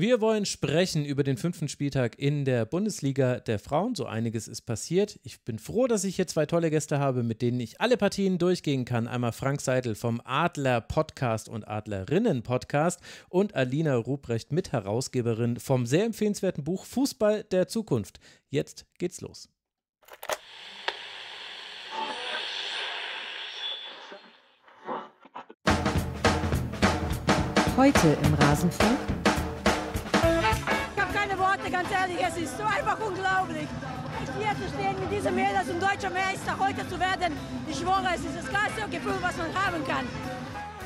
Wir wollen sprechen über den fünften Spieltag in der Bundesliga der Frauen. So einiges ist passiert. Ich bin froh, dass ich hier zwei tolle Gäste habe, mit denen ich alle Partien durchgehen kann. Einmal Frank Seidel vom Adler Podcast und Adlerinnen Podcast und Alina Ruprecht, Mitherausgeberin vom sehr empfehlenswerten Buch Fußball der Zukunft. Jetzt geht's los. Heute im Rasenfunk. Leute, ganz ehrlich, es ist so einfach unglaublich. Hier zu stehen mit diesem Mädel und deutscher Meister heute zu werden, ich schwöre, es ist das geilste Gefühl, was man haben kann.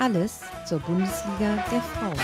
Alles zur Bundesliga der Frauen.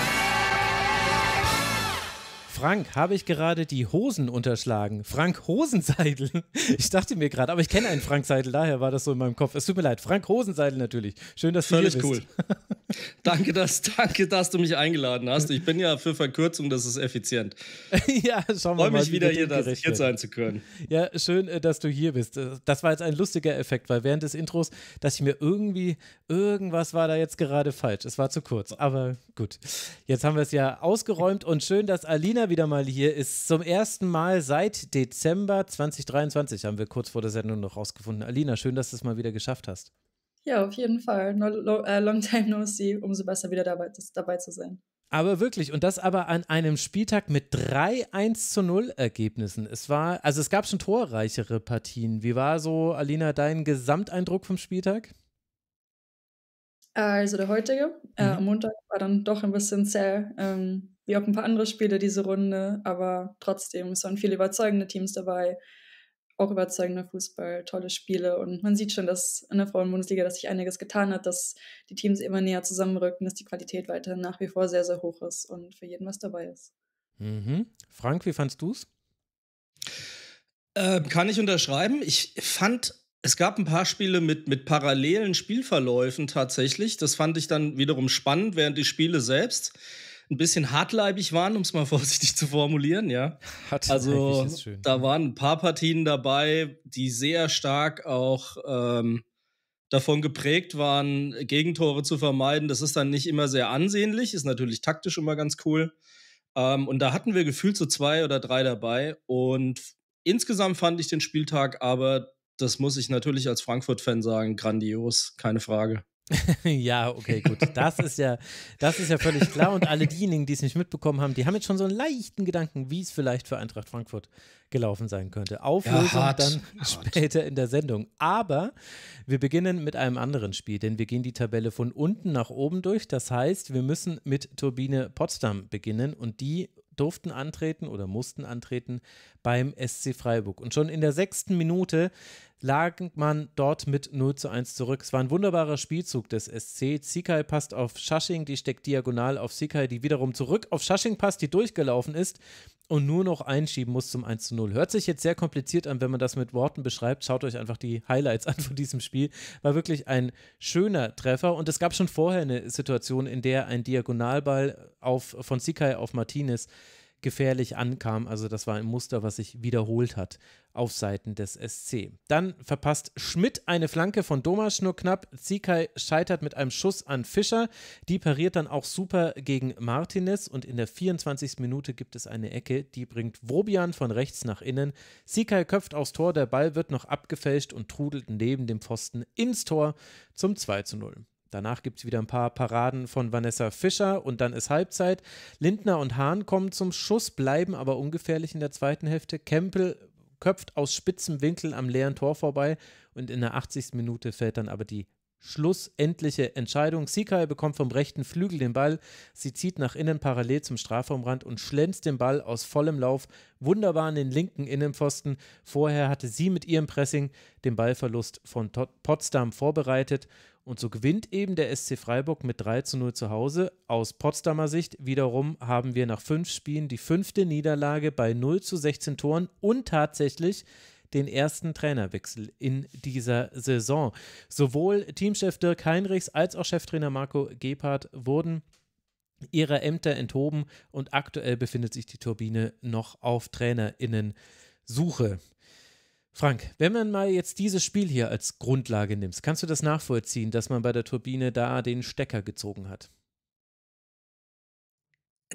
Frank, habe ich gerade die Hosen unterschlagen? Frank Hosenseidel. Ich dachte mir gerade, aber ich kenne einen Frank Seidel, daher war das so in meinem Kopf. Es tut mir leid, Frank Hosenseidel natürlich. Schön, dass du Völlig hier bist. Völlig cool. Danke dass, danke, dass du mich eingeladen hast. Ich bin ja für Verkürzung, das ist effizient. ja, schauen wir Freue mal. Freue mich wieder, hier, das, hier sein zu können. Ja, schön, äh, dass du hier bist. Äh, das war jetzt ein lustiger Effekt, weil während des Intros, dass ich mir irgendwie, irgendwas war da jetzt gerade falsch. Es war zu kurz, aber gut. Jetzt haben wir es ja ausgeräumt und schön, dass Alina wieder mal hier ist. Zum ersten Mal seit Dezember 2023 haben wir kurz vor der Sendung noch rausgefunden. Alina, schön, dass du es mal wieder geschafft hast. Ja, auf jeden Fall. No, lo, uh, long time no see, umso besser wieder dabei, das, dabei zu sein. Aber wirklich, und das aber an einem Spieltag mit drei 1 zu 0 Ergebnissen. Es war, also es gab schon torreichere Partien. Wie war so, Alina, dein Gesamteindruck vom Spieltag? Also der heutige, äh, mhm. äh, am Montag war dann doch ein bisschen zäh. Ähm, wie auch ein paar andere Spiele diese Runde, aber trotzdem, es waren viele überzeugende Teams dabei auch überzeugender Fußball, tolle Spiele und man sieht schon, dass in der Frauenbundesliga, dass sich einiges getan hat, dass die Teams immer näher zusammenrücken, dass die Qualität weiterhin nach wie vor sehr, sehr hoch ist und für jeden was dabei ist. Mhm. Frank, wie fandst du's? Äh, kann ich unterschreiben. Ich fand es gab ein paar Spiele mit, mit parallelen Spielverläufen tatsächlich. Das fand ich dann wiederum spannend, während die Spiele selbst ein bisschen hartleibig waren, um es mal vorsichtig zu formulieren, ja. Also da waren ein paar Partien dabei, die sehr stark auch ähm, davon geprägt waren, Gegentore zu vermeiden. Das ist dann nicht immer sehr ansehnlich, ist natürlich taktisch immer ganz cool. Ähm, und da hatten wir gefühlt so zwei oder drei dabei. Und insgesamt fand ich den Spieltag aber, das muss ich natürlich als Frankfurt-Fan sagen, grandios, keine Frage. ja, okay, gut. Das ist ja, das ist ja völlig klar. Und alle diejenigen, die es nicht mitbekommen haben, die haben jetzt schon so einen leichten Gedanken, wie es vielleicht für Eintracht Frankfurt gelaufen sein könnte. Auflösung ja, dann später in der Sendung. Aber wir beginnen mit einem anderen Spiel, denn wir gehen die Tabelle von unten nach oben durch. Das heißt, wir müssen mit Turbine Potsdam beginnen und die durften antreten oder mussten antreten beim SC Freiburg. Und schon in der sechsten Minute lag man dort mit 0 zu 1 zurück. Es war ein wunderbarer Spielzug des SC. Zikai passt auf Schasching, die steckt diagonal auf Zikai, die wiederum zurück auf Schasching passt, die durchgelaufen ist und nur noch einschieben muss zum 1 zu 0. Hört sich jetzt sehr kompliziert an, wenn man das mit Worten beschreibt. Schaut euch einfach die Highlights an von diesem Spiel. War wirklich ein schöner Treffer und es gab schon vorher eine Situation, in der ein Diagonalball auf, von Zikai auf Martinez gefährlich ankam. Also das war ein Muster, was sich wiederholt hat auf Seiten des SC. Dann verpasst Schmidt eine Flanke von Domasch nur knapp. Zikai scheitert mit einem Schuss an Fischer. Die pariert dann auch super gegen Martinez und in der 24. Minute gibt es eine Ecke, die bringt Wobian von rechts nach innen. Zikai köpft aufs Tor, der Ball wird noch abgefälscht und trudelt neben dem Pfosten ins Tor zum 2 zu 0. Danach gibt es wieder ein paar Paraden von Vanessa Fischer und dann ist Halbzeit. Lindner und Hahn kommen zum Schuss, bleiben aber ungefährlich in der zweiten Hälfte. Kempel köpft aus spitzem Winkel am leeren Tor vorbei und in der 80. Minute fällt dann aber die schlussendliche Entscheidung. Sikai bekommt vom rechten Flügel den Ball. Sie zieht nach innen parallel zum Strafraumrand und schlänzt den Ball aus vollem Lauf wunderbar an den linken Innenpfosten. Vorher hatte sie mit ihrem Pressing den Ballverlust von Potsdam vorbereitet und so gewinnt eben der SC Freiburg mit 3 zu 0 zu Hause. Aus Potsdamer Sicht wiederum haben wir nach fünf Spielen die fünfte Niederlage bei 0 zu 16 Toren und tatsächlich den ersten Trainerwechsel in dieser Saison. Sowohl Teamchef Dirk Heinrichs als auch Cheftrainer Marco Gebhardt wurden ihrer Ämter enthoben und aktuell befindet sich die Turbine noch auf TrainerInnen-Suche. Frank, wenn man mal jetzt dieses Spiel hier als Grundlage nimmt, kannst du das nachvollziehen, dass man bei der Turbine da den Stecker gezogen hat?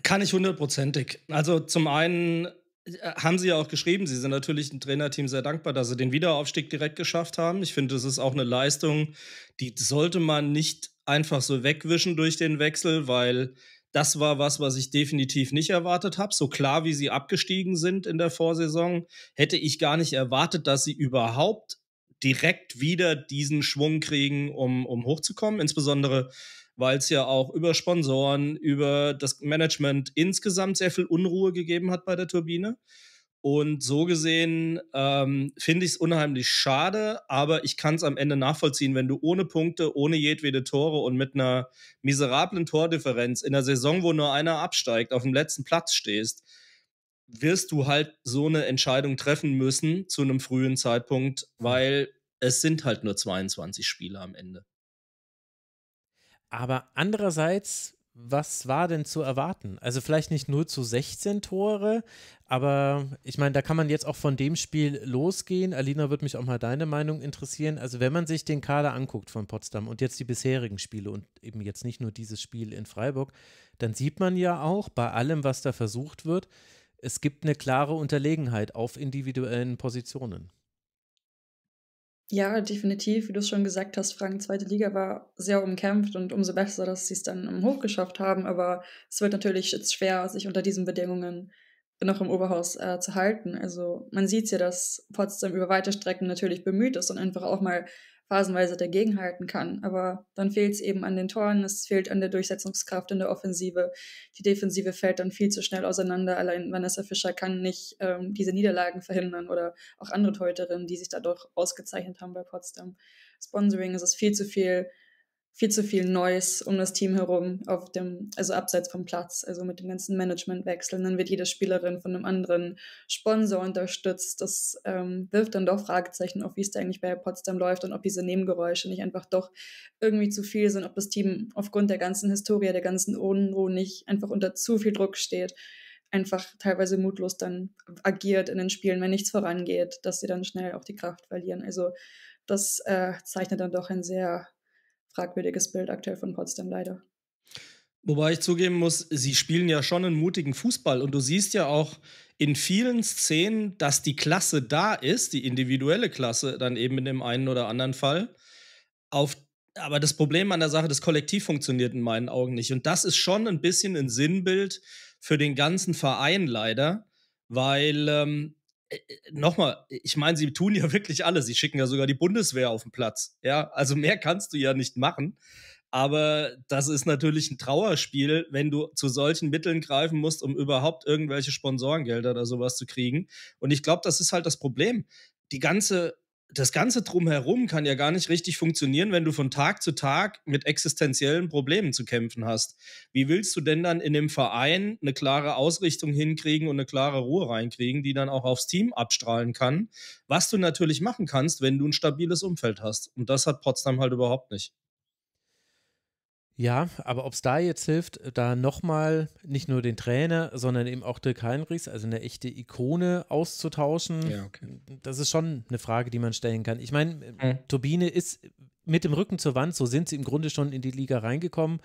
Kann ich hundertprozentig. Also zum einen äh, haben sie ja auch geschrieben, sie sind natürlich dem Trainerteam sehr dankbar, dass sie den Wiederaufstieg direkt geschafft haben. Ich finde, das ist auch eine Leistung, die sollte man nicht einfach so wegwischen durch den Wechsel, weil das war was, was ich definitiv nicht erwartet habe. So klar, wie sie abgestiegen sind in der Vorsaison, hätte ich gar nicht erwartet, dass sie überhaupt direkt wieder diesen Schwung kriegen, um, um hochzukommen. Insbesondere, weil es ja auch über Sponsoren, über das Management insgesamt sehr viel Unruhe gegeben hat bei der Turbine. Und so gesehen ähm, finde ich es unheimlich schade, aber ich kann es am Ende nachvollziehen, wenn du ohne Punkte, ohne jedwede Tore und mit einer miserablen Tordifferenz in der Saison, wo nur einer absteigt, auf dem letzten Platz stehst, wirst du halt so eine Entscheidung treffen müssen zu einem frühen Zeitpunkt, weil es sind halt nur 22 Spiele am Ende. Aber andererseits, was war denn zu erwarten? Also vielleicht nicht 0 zu 16 Tore, aber ich meine, da kann man jetzt auch von dem Spiel losgehen. Alina, würde mich auch mal deine Meinung interessieren. Also, wenn man sich den Kader anguckt von Potsdam und jetzt die bisherigen Spiele und eben jetzt nicht nur dieses Spiel in Freiburg, dann sieht man ja auch bei allem, was da versucht wird, es gibt eine klare Unterlegenheit auf individuellen Positionen. Ja, definitiv. Wie du es schon gesagt hast, Frank, zweite Liga war sehr umkämpft und umso besser, dass sie es dann hochgeschafft haben. Aber es wird natürlich jetzt schwer, sich unter diesen Bedingungen noch im Oberhaus äh, zu halten. Also man sieht ja, dass Potsdam über weite Strecken natürlich bemüht ist und einfach auch mal phasenweise dagegenhalten kann. Aber dann fehlt es eben an den Toren, es fehlt an der Durchsetzungskraft in der Offensive. Die Defensive fällt dann viel zu schnell auseinander. Allein Vanessa Fischer kann nicht ähm, diese Niederlagen verhindern oder auch andere Teuterinnen, die sich dadurch ausgezeichnet haben bei Potsdam. Sponsoring ist es viel zu viel viel zu viel Neues um das Team herum, auf dem, also abseits vom Platz, also mit dem ganzen Managementwechsel. Dann wird jede Spielerin von einem anderen Sponsor unterstützt. Das ähm, wirft dann doch Fragezeichen auf, wie es da eigentlich bei Potsdam läuft und ob diese Nebengeräusche nicht einfach doch irgendwie zu viel sind, ob das Team aufgrund der ganzen Historie, der ganzen Unruhe nicht einfach unter zu viel Druck steht einfach teilweise mutlos dann agiert in den Spielen, wenn nichts vorangeht, dass sie dann schnell auch die Kraft verlieren. Also das äh, zeichnet dann doch ein sehr fragwürdiges Bild aktuell von Potsdam leider. Wobei ich zugeben muss, sie spielen ja schon einen mutigen Fußball und du siehst ja auch in vielen Szenen, dass die Klasse da ist, die individuelle Klasse dann eben in dem einen oder anderen Fall. Auf, aber das Problem an der Sache, das Kollektiv funktioniert in meinen Augen nicht. Und das ist schon ein bisschen ein Sinnbild für den ganzen Verein leider, weil ähm, äh, äh, nochmal, ich meine, sie tun ja wirklich alles. Sie schicken ja sogar die Bundeswehr auf den Platz. Ja, also mehr kannst du ja nicht machen. Aber das ist natürlich ein Trauerspiel, wenn du zu solchen Mitteln greifen musst, um überhaupt irgendwelche Sponsorengelder oder sowas zu kriegen. Und ich glaube, das ist halt das Problem. Die ganze das Ganze drumherum kann ja gar nicht richtig funktionieren, wenn du von Tag zu Tag mit existenziellen Problemen zu kämpfen hast. Wie willst du denn dann in dem Verein eine klare Ausrichtung hinkriegen und eine klare Ruhe reinkriegen, die dann auch aufs Team abstrahlen kann? Was du natürlich machen kannst, wenn du ein stabiles Umfeld hast. Und das hat Potsdam halt überhaupt nicht. Ja, aber ob es da jetzt hilft, da nochmal nicht nur den Trainer, sondern eben auch Dirk Heinrichs, also eine echte Ikone auszutauschen, ja, okay. das ist schon eine Frage, die man stellen kann. Ich meine, mhm. Turbine ist mit dem Rücken zur Wand, so sind sie im Grunde schon in die Liga reingekommen.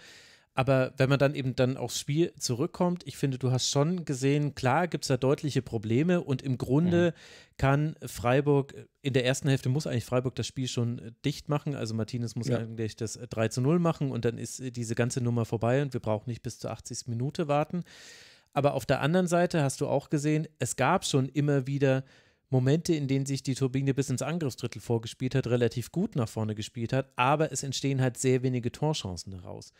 Aber wenn man dann eben dann aufs Spiel zurückkommt, ich finde, du hast schon gesehen, klar gibt es da deutliche Probleme und im Grunde mhm. kann Freiburg in der ersten Hälfte muss eigentlich Freiburg das Spiel schon äh, dicht machen. Also Martinez muss ja. eigentlich das 3 äh, zu 0 machen und dann ist äh, diese ganze Nummer vorbei und wir brauchen nicht bis zur 80. Minute warten. Aber auf der anderen Seite hast du auch gesehen, es gab schon immer wieder Momente, in denen sich die Turbine bis ins Angriffsdrittel vorgespielt hat, relativ gut nach vorne gespielt hat, aber es entstehen halt sehr wenige Torchancen daraus.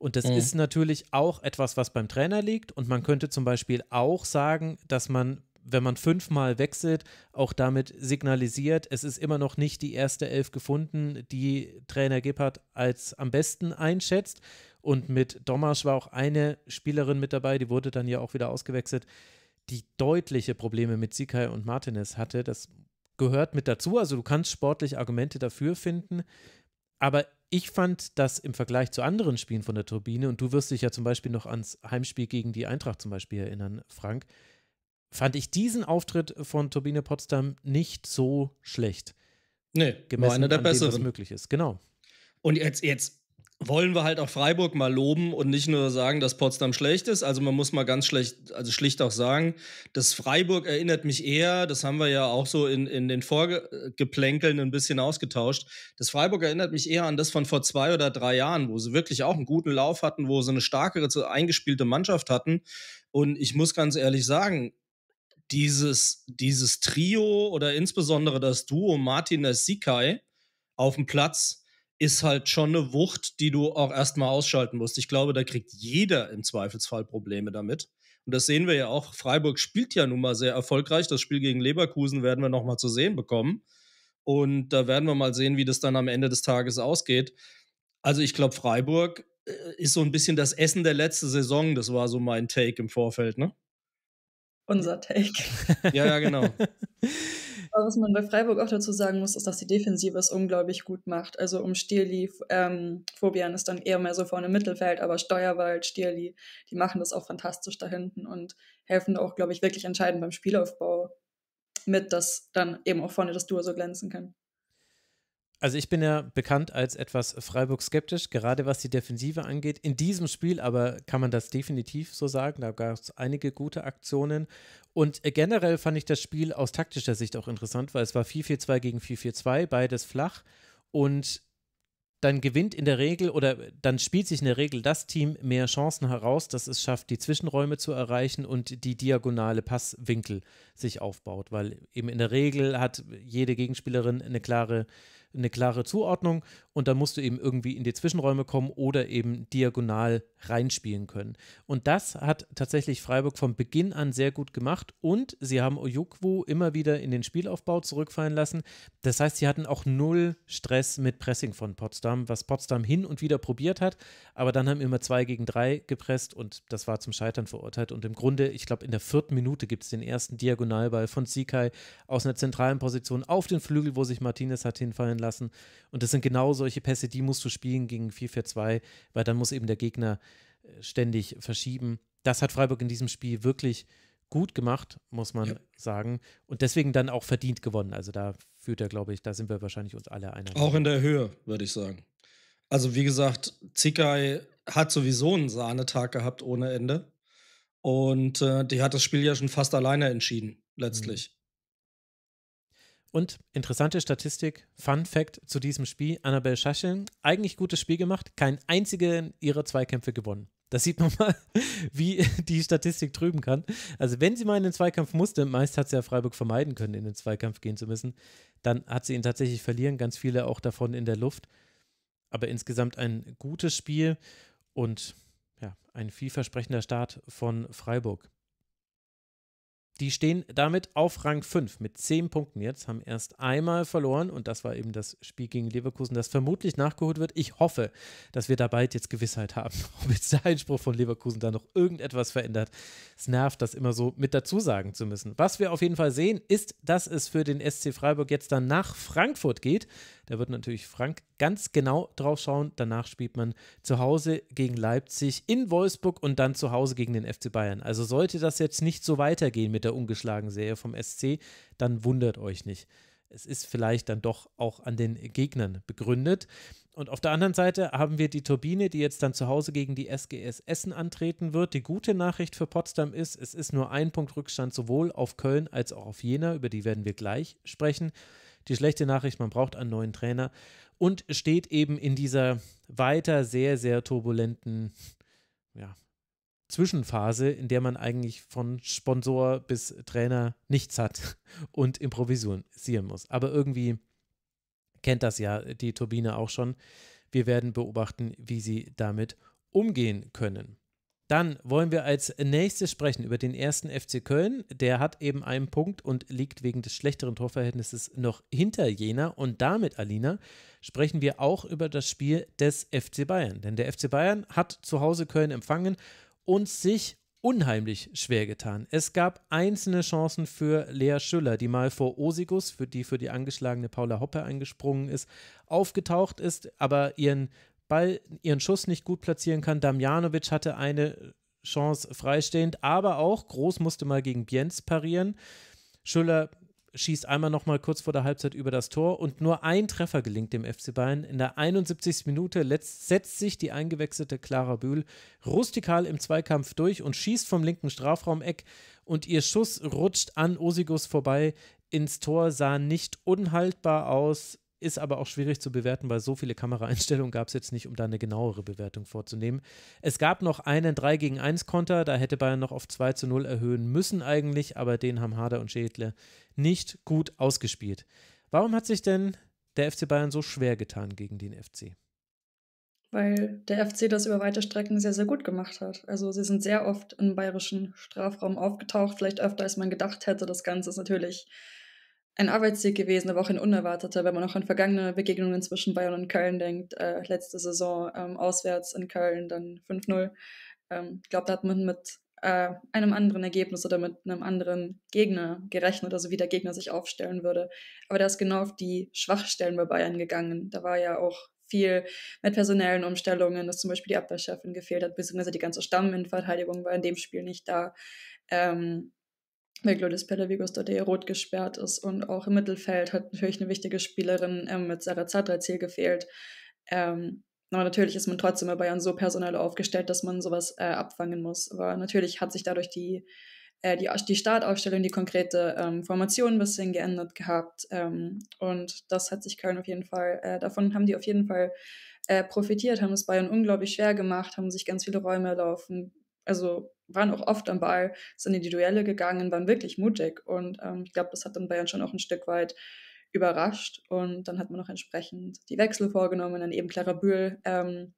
Und das mhm. ist natürlich auch etwas, was beim Trainer liegt. Und man könnte zum Beispiel auch sagen, dass man wenn man fünfmal wechselt, auch damit signalisiert, es ist immer noch nicht die erste Elf gefunden, die Trainer Gippert als am besten einschätzt. Und mit Domasch war auch eine Spielerin mit dabei, die wurde dann ja auch wieder ausgewechselt, die deutliche Probleme mit Sikai und Martinez hatte. Das gehört mit dazu. Also du kannst sportlich Argumente dafür finden. Aber ich fand das im Vergleich zu anderen Spielen von der Turbine, und du wirst dich ja zum Beispiel noch ans Heimspiel gegen die Eintracht zum Beispiel erinnern, Frank, fand ich diesen Auftritt von Turbine Potsdam nicht so schlecht. Nee, gemessen war einer der an Dem, was möglich ist, genau. Und jetzt, jetzt wollen wir halt auch Freiburg mal loben und nicht nur sagen, dass Potsdam schlecht ist. Also man muss mal ganz schlecht, also schlicht auch sagen, dass Freiburg erinnert mich eher, das haben wir ja auch so in, in den Vorgeplänkeln ein bisschen ausgetauscht, das Freiburg erinnert mich eher an das von vor zwei oder drei Jahren, wo sie wirklich auch einen guten Lauf hatten, wo sie eine starkere, eingespielte Mannschaft hatten. Und ich muss ganz ehrlich sagen, dieses, dieses Trio oder insbesondere das Duo Martinez-Sikai auf dem Platz, ist halt schon eine Wucht, die du auch erstmal ausschalten musst. Ich glaube, da kriegt jeder im Zweifelsfall Probleme damit. Und das sehen wir ja auch. Freiburg spielt ja nun mal sehr erfolgreich. Das Spiel gegen Leverkusen werden wir nochmal zu sehen bekommen. Und da werden wir mal sehen, wie das dann am Ende des Tages ausgeht. Also ich glaube, Freiburg äh, ist so ein bisschen das Essen der letzten Saison. Das war so mein Take im Vorfeld, ne? Unser Take. Ja, ja, genau. Aber was man bei Freiburg auch dazu sagen muss, ist, dass die Defensive es unglaublich gut macht. Also um Stierli, ähm, Fobian ist dann eher mehr so vorne im Mittelfeld, aber Steuerwald, Stierli, die machen das auch fantastisch da hinten und helfen auch, glaube ich, wirklich entscheidend beim Spielaufbau mit, dass dann eben auch vorne das Duo so glänzen kann. Also ich bin ja bekannt als etwas Freiburg skeptisch, gerade was die Defensive angeht. In diesem Spiel aber kann man das definitiv so sagen. Da gab es einige gute Aktionen. Und generell fand ich das Spiel aus taktischer Sicht auch interessant, weil es war 4-4-2 gegen 4-4-2, beides flach. Und dann gewinnt in der Regel oder dann spielt sich in der Regel das Team mehr Chancen heraus, dass es schafft, die Zwischenräume zu erreichen und die diagonale Passwinkel sich aufbaut, weil eben in der Regel hat jede Gegenspielerin eine klare eine klare Zuordnung und dann musst du eben irgendwie in die Zwischenräume kommen oder eben diagonal reinspielen können. Und das hat tatsächlich Freiburg vom Beginn an sehr gut gemacht und sie haben Ojukwu immer wieder in den Spielaufbau zurückfallen lassen. Das heißt, sie hatten auch null Stress mit Pressing von Potsdam, was Potsdam hin und wieder probiert hat, aber dann haben immer zwei gegen drei gepresst und das war zum Scheitern verurteilt. Und im Grunde, ich glaube, in der vierten Minute gibt es den ersten Diagonalball von Sikai aus einer zentralen Position auf den Flügel, wo sich Martinez hat hinfallen lassen. Und das sind genau solche solche Pässe, die musst du spielen gegen 4-4-2, weil dann muss eben der Gegner äh, ständig verschieben. Das hat Freiburg in diesem Spiel wirklich gut gemacht, muss man ja. sagen. Und deswegen dann auch verdient gewonnen. Also da führt er, glaube ich, da sind wir wahrscheinlich uns alle einer. Auch in der Höhe, würde ich sagen. Also wie gesagt, Zikai hat sowieso einen Sahnetag gehabt ohne Ende. Und äh, die hat das Spiel ja schon fast alleine entschieden, letztlich. Mhm. Und interessante Statistik, Fun Fact zu diesem Spiel: Annabelle Schascheln, eigentlich gutes Spiel gemacht, kein einziger ihrer Zweikämpfe gewonnen. Das sieht man mal, wie die Statistik trüben kann. Also, wenn sie mal in den Zweikampf musste, meist hat sie ja Freiburg vermeiden können, in den Zweikampf gehen zu müssen, dann hat sie ihn tatsächlich verlieren, ganz viele auch davon in der Luft. Aber insgesamt ein gutes Spiel und ja, ein vielversprechender Start von Freiburg. Die stehen damit auf Rang 5 mit 10 Punkten jetzt, haben erst einmal verloren und das war eben das Spiel gegen Leverkusen, das vermutlich nachgeholt wird. Ich hoffe, dass wir da bald jetzt Gewissheit haben, ob jetzt der Einspruch von Leverkusen da noch irgendetwas verändert. Es nervt, das immer so mit dazu sagen zu müssen. Was wir auf jeden Fall sehen, ist, dass es für den SC Freiburg jetzt dann nach Frankfurt geht. Da wird natürlich Frank ganz genau drauf schauen. Danach spielt man zu Hause gegen Leipzig in Wolfsburg und dann zu Hause gegen den FC Bayern. Also sollte das jetzt nicht so weitergehen mit der ungeschlagenen Serie vom SC, dann wundert euch nicht es ist vielleicht dann doch auch an den Gegnern begründet. Und auf der anderen Seite haben wir die Turbine, die jetzt dann zu Hause gegen die SGS Essen antreten wird. Die gute Nachricht für Potsdam ist, es ist nur ein Punkt Rückstand sowohl auf Köln als auch auf Jena, über die werden wir gleich sprechen. Die schlechte Nachricht, man braucht einen neuen Trainer und steht eben in dieser weiter sehr, sehr turbulenten ja, Zwischenphase, in der man eigentlich von Sponsor bis Trainer nichts hat und improvisieren muss. Aber irgendwie kennt das ja die Turbine auch schon. Wir werden beobachten, wie sie damit umgehen können. Dann wollen wir als nächstes sprechen über den ersten FC Köln. Der hat eben einen Punkt und liegt wegen des schlechteren Torverhältnisses noch hinter jener. Und damit, Alina, sprechen wir auch über das Spiel des FC Bayern. Denn der FC Bayern hat zu Hause Köln empfangen und sich unheimlich schwer getan. Es gab einzelne Chancen für Lea Schüller, die mal vor Osigus, für die für die angeschlagene Paula Hoppe eingesprungen ist, aufgetaucht ist, aber ihren Ball ihren Schuss nicht gut platzieren kann. Damjanovic hatte eine Chance freistehend, aber auch Groß musste mal gegen Bienz parieren. Schüller schießt einmal noch mal kurz vor der Halbzeit über das Tor und nur ein Treffer gelingt dem FC Bayern. In der 71. Minute setzt sich die eingewechselte Clara Bühl rustikal im Zweikampf durch und schießt vom linken Strafraumeck und ihr Schuss rutscht an Osigus vorbei ins Tor, sah nicht unhaltbar aus. Ist aber auch schwierig zu bewerten, weil so viele Kameraeinstellungen gab es jetzt nicht, um da eine genauere Bewertung vorzunehmen. Es gab noch einen 3 gegen 1 Konter, da hätte Bayern noch auf 2 zu 0 erhöhen müssen eigentlich, aber den haben Harder und Schädle nicht gut ausgespielt. Warum hat sich denn der FC Bayern so schwer getan gegen den FC? Weil der FC das über weite Strecken sehr, sehr gut gemacht hat. Also sie sind sehr oft im bayerischen Strafraum aufgetaucht, vielleicht öfter als man gedacht hätte. Das Ganze ist natürlich ein Arbeitssieg gewesen, aber auch ein unerwarteter, wenn man auch an vergangene Begegnungen zwischen Bayern und Köln denkt. Äh, letzte Saison ähm, auswärts in Köln, dann 5-0. Ähm, ich ähm, glaube, da hat man mit äh, einem anderen Ergebnis oder mit einem anderen Gegner gerechnet, also wie der Gegner sich aufstellen würde. Aber da ist genau auf die Schwachstellen bei Bayern gegangen. Da war ja auch viel mit personellen Umstellungen, dass zum Beispiel die Abwehrchefin gefehlt hat, beziehungsweise die ganze Stamminverteidigung war in dem Spiel nicht da. Ähm, weil Glodis Pellevikos dort eher rot gesperrt ist. Und auch im Mittelfeld hat natürlich eine wichtige Spielerin ähm, mit Sarah Zadra-Ziel gefehlt. Ähm, aber natürlich ist man trotzdem bei Bayern so personell aufgestellt, dass man sowas äh, abfangen muss. Aber natürlich hat sich dadurch die, äh, die, die Startaufstellung, die konkrete ähm, Formation ein bisschen geändert gehabt. Ähm, und das hat sich Köln auf jeden Fall, äh, davon haben die auf jeden Fall äh, profitiert, haben es Bayern unglaublich schwer gemacht, haben sich ganz viele Räume erlaufen. Also waren auch oft am Ball, sind in die Duelle gegangen, waren wirklich mutig. Und ähm, ich glaube, das hat dann Bayern schon auch ein Stück weit überrascht. Und dann hat man auch entsprechend die Wechsel vorgenommen, dann eben Clara Bühl ähm,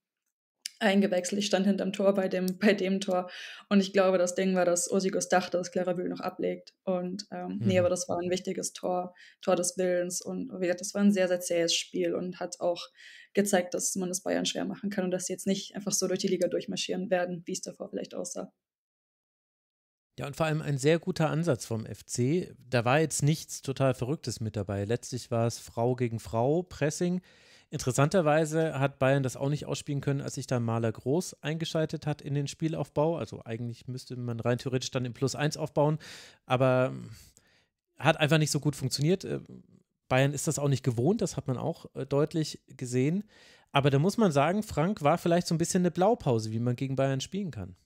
eingewechselt. Ich stand hinterm Tor bei dem, bei dem Tor. Und ich glaube, das Ding war, dass Osigus dachte, dass Clara Bühl noch ablegt. Und ähm, mhm. nee, aber das war ein wichtiges Tor, Tor des Willens. Und wie gesagt, das war ein sehr, sehr zähes Spiel und hat auch gezeigt, dass man es das Bayern schwer machen kann und dass sie jetzt nicht einfach so durch die Liga durchmarschieren werden, wie es davor vielleicht aussah. Ja, und vor allem ein sehr guter Ansatz vom FC. Da war jetzt nichts total Verrücktes mit dabei. Letztlich war es Frau gegen Frau, Pressing. Interessanterweise hat Bayern das auch nicht ausspielen können, als sich dann Maler Groß eingeschaltet hat in den Spielaufbau. Also eigentlich müsste man rein theoretisch dann im Plus 1 aufbauen, aber hm, hat einfach nicht so gut funktioniert. Äh, Bayern ist das auch nicht gewohnt, das hat man auch äh, deutlich gesehen. Aber da muss man sagen, Frank war vielleicht so ein bisschen eine Blaupause, wie man gegen Bayern spielen kann.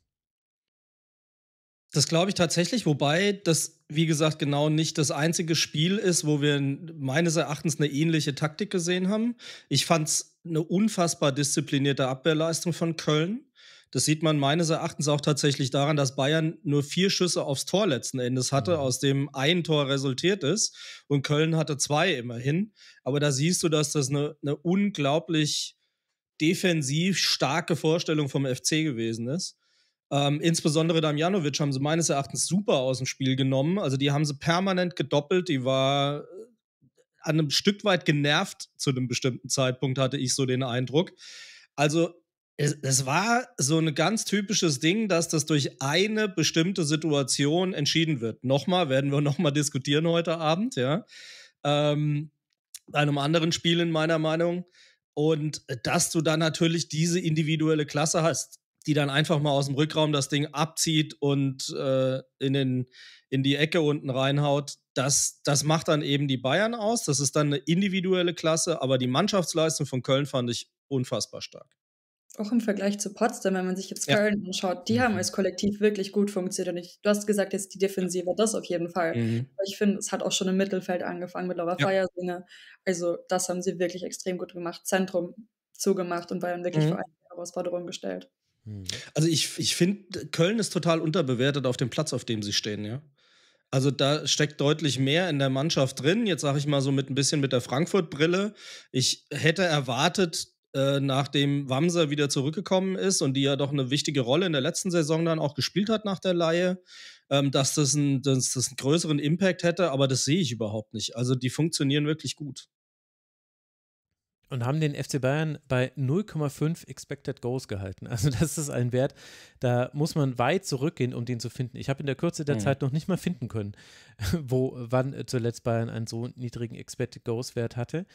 Das glaube ich tatsächlich, wobei das, wie gesagt, genau nicht das einzige Spiel ist, wo wir meines Erachtens eine ähnliche Taktik gesehen haben. Ich fand es eine unfassbar disziplinierte Abwehrleistung von Köln. Das sieht man meines Erachtens auch tatsächlich daran, dass Bayern nur vier Schüsse aufs Tor letzten Endes hatte, mhm. aus dem ein Tor resultiert ist und Köln hatte zwei immerhin. Aber da siehst du, dass das eine, eine unglaublich defensiv starke Vorstellung vom FC gewesen ist. Ähm, insbesondere Damjanovic haben sie meines Erachtens super aus dem Spiel genommen. Also die haben sie permanent gedoppelt. Die war äh, an einem Stück weit genervt zu einem bestimmten Zeitpunkt, hatte ich so den Eindruck. Also es, es, war so ein ganz typisches Ding, dass das durch eine bestimmte Situation entschieden wird. Nochmal, werden wir nochmal diskutieren heute Abend, ja. Ähm, einem anderen Spiel in meiner Meinung. Und äh, dass du dann natürlich diese individuelle Klasse hast die dann einfach mal aus dem Rückraum das Ding abzieht und äh, in, den, in die Ecke unten reinhaut. Das, das macht dann eben die Bayern aus. Das ist dann eine individuelle Klasse, aber die Mannschaftsleistung von Köln fand ich unfassbar stark. Auch im Vergleich zu Potsdam, wenn man sich jetzt ja. Köln anschaut, die mhm. haben als Kollektiv wirklich gut funktioniert. Ich, du hast gesagt, jetzt die Defensive, das auf jeden Fall. Mhm. Ich finde, es hat auch schon im Mittelfeld angefangen mit Laura ja. Feiersinger. Also, das haben sie wirklich extrem gut gemacht. Zentrum zugemacht und Bayern wirklich mhm. vor eine Herausforderung gestellt. Mhm. Also ich, ich finde, Köln ist total unterbewertet auf dem Platz, auf dem sie stehen, ja. Also da steckt deutlich mehr in der Mannschaft drin. Jetzt sage ich mal so mit ein bisschen mit der Frankfurt-Brille. Ich hätte erwartet, äh, nachdem Wamser wieder zurückgekommen ist und die ja doch eine wichtige Rolle in der letzten Saison dann auch gespielt hat nach der Laie, ähm, dass, das ein, dass das einen größeren Impact hätte, aber das sehe ich überhaupt nicht. Also die funktionieren wirklich gut und haben den FC Bayern bei 0,5 Expected Goals gehalten. Also das ist ein Wert, da muss man weit zurückgehen, um den zu finden. Ich habe in der Kürze der mhm. Zeit noch nicht mal finden können, wo wann äh, zuletzt Bayern einen so niedrigen Expected Goals Wert hatte.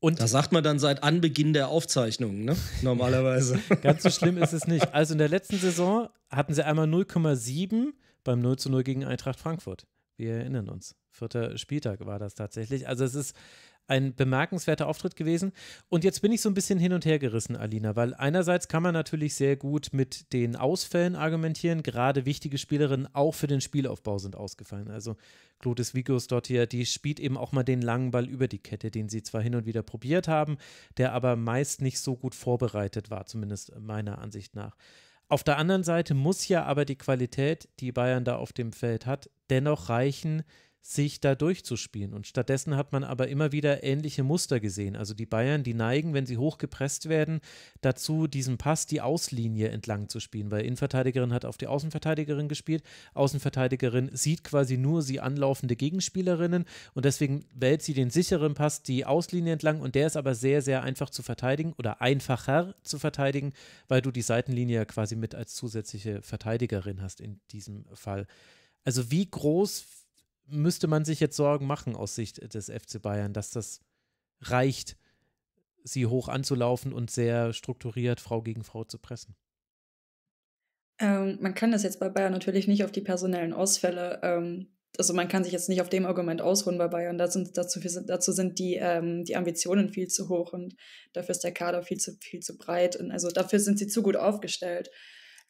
Und das sagt man dann seit Anbeginn der Aufzeichnungen, ne? Normalerweise. Ganz so schlimm ist es nicht. Also in der letzten Saison hatten sie einmal 0,7 beim 0 zu 0 gegen Eintracht Frankfurt. Wir erinnern uns. Vierter Spieltag war das tatsächlich. Also es ist ein bemerkenswerter Auftritt gewesen. Und jetzt bin ich so ein bisschen hin und her gerissen, Alina, weil einerseits kann man natürlich sehr gut mit den Ausfällen argumentieren. Gerade wichtige Spielerinnen auch für den Spielaufbau sind ausgefallen. Also Clotis Vigos dort hier, die spielt eben auch mal den langen Ball über die Kette, den sie zwar hin und wieder probiert haben, der aber meist nicht so gut vorbereitet war, zumindest meiner Ansicht nach. Auf der anderen Seite muss ja aber die Qualität, die Bayern da auf dem Feld hat, dennoch reichen, sich da durchzuspielen. Und stattdessen hat man aber immer wieder ähnliche Muster gesehen. Also die Bayern, die neigen, wenn sie hochgepresst werden, dazu, diesen Pass die Auslinie entlang zu spielen, weil Innenverteidigerin hat auf die Außenverteidigerin gespielt, Außenverteidigerin sieht quasi nur sie anlaufende Gegenspielerinnen und deswegen wählt sie den sicheren Pass die Auslinie entlang und der ist aber sehr, sehr einfach zu verteidigen oder einfacher zu verteidigen, weil du die Seitenlinie ja quasi mit als zusätzliche Verteidigerin hast in diesem Fall. Also wie groß müsste man sich jetzt Sorgen machen aus Sicht des FC Bayern, dass das reicht, sie hoch anzulaufen und sehr strukturiert Frau gegen Frau zu pressen? Ähm, man kann das jetzt bei Bayern natürlich nicht auf die personellen Ausfälle, ähm, also man kann sich jetzt nicht auf dem Argument ausruhen bei Bayern. Da dazu, dazu, sind die, ähm, die Ambitionen viel zu hoch und dafür ist der Kader viel zu, viel zu breit und also dafür sind sie zu gut aufgestellt.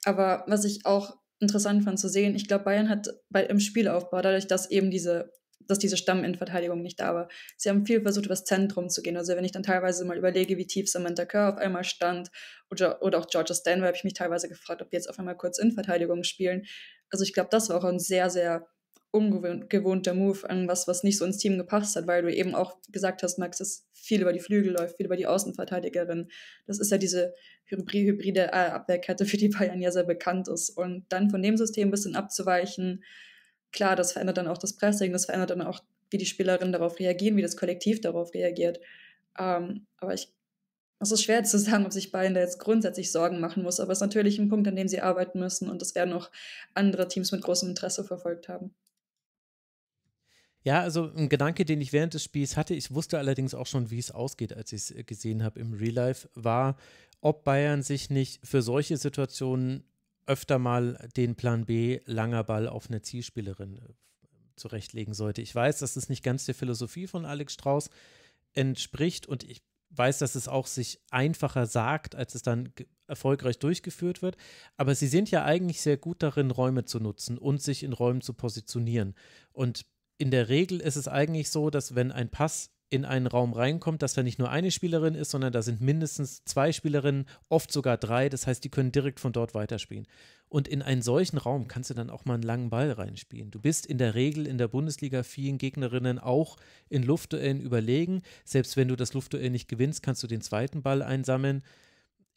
Aber was ich auch interessant fand zu sehen. Ich glaube, Bayern hat bei, im Spielaufbau, dadurch, dass eben diese, dass diese Stamminverteidigung nicht da war, sie haben viel versucht, übers Zentrum zu gehen. Also wenn ich dann teilweise mal überlege, wie tief Samantha Kerr auf einmal stand oder, oder auch Georgia Stanway, habe ich mich teilweise gefragt, ob wir jetzt auf einmal kurz Innenverteidigung spielen. Also ich glaube, das war auch ein sehr, sehr ungewohnter Move, an was, was nicht so ins Team gepasst hat, weil du eben auch gesagt hast, Max, dass viel über die Flügel läuft, viel über die Außenverteidigerin. Das ist ja diese hybride äh, Abwehrkette, für die Bayern ja sehr bekannt ist. Und dann von dem System ein bisschen abzuweichen, klar, das verändert dann auch das Pressing, das verändert dann auch, wie die Spielerinnen darauf reagieren, wie das Kollektiv darauf reagiert. Ähm, aber ich es ist schwer zu sagen, ob sich Bayern da jetzt grundsätzlich Sorgen machen muss, aber es ist natürlich ein Punkt, an dem sie arbeiten müssen und das werden auch andere Teams mit großem Interesse verfolgt haben. Ja, also ein Gedanke, den ich während des Spiels hatte, ich wusste allerdings auch schon, wie es ausgeht, als ich es äh, gesehen habe im Real Life, war, ob Bayern sich nicht für solche Situationen öfter mal den Plan B, langer Ball auf eine Zielspielerin äh, zurechtlegen sollte. Ich weiß, dass es nicht ganz der Philosophie von Alex Strauß entspricht und ich weiß, dass es auch sich einfacher sagt, als es dann erfolgreich durchgeführt wird. Aber sie sind ja eigentlich sehr gut darin, Räume zu nutzen und sich in Räumen zu positionieren. Und in der Regel ist es eigentlich so, dass wenn ein Pass in einen Raum reinkommt, dass da nicht nur eine Spielerin ist, sondern da sind mindestens zwei Spielerinnen, oft sogar drei. Das heißt, die können direkt von dort weiterspielen. Und in einen solchen Raum kannst du dann auch mal einen langen Ball reinspielen. Du bist in der Regel in der Bundesliga vielen Gegnerinnen auch in Luftduellen überlegen. Selbst wenn du das Luftduell nicht gewinnst, kannst du den zweiten Ball einsammeln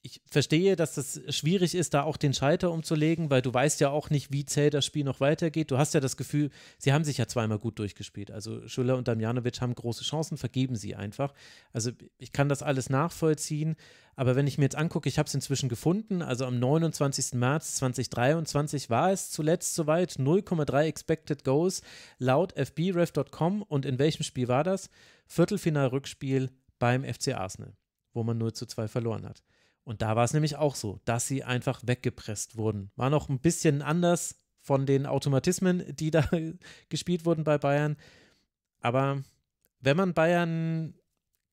ich verstehe, dass es schwierig ist, da auch den Schalter umzulegen, weil du weißt ja auch nicht, wie zäh das Spiel noch weitergeht. Du hast ja das Gefühl, sie haben sich ja zweimal gut durchgespielt. Also Schüller und Damjanovic haben große Chancen, vergeben sie einfach. Also ich kann das alles nachvollziehen, aber wenn ich mir jetzt angucke, ich habe es inzwischen gefunden, also am 29. März 2023 war es zuletzt soweit, 0,3 Expected Goals laut fbref.com und in welchem Spiel war das? Viertelfinal-Rückspiel beim FC Arsenal, wo man 0 zu 2 verloren hat. Und da war es nämlich auch so, dass sie einfach weggepresst wurden. War noch ein bisschen anders von den Automatismen, die da gespielt wurden bei Bayern. Aber wenn man Bayern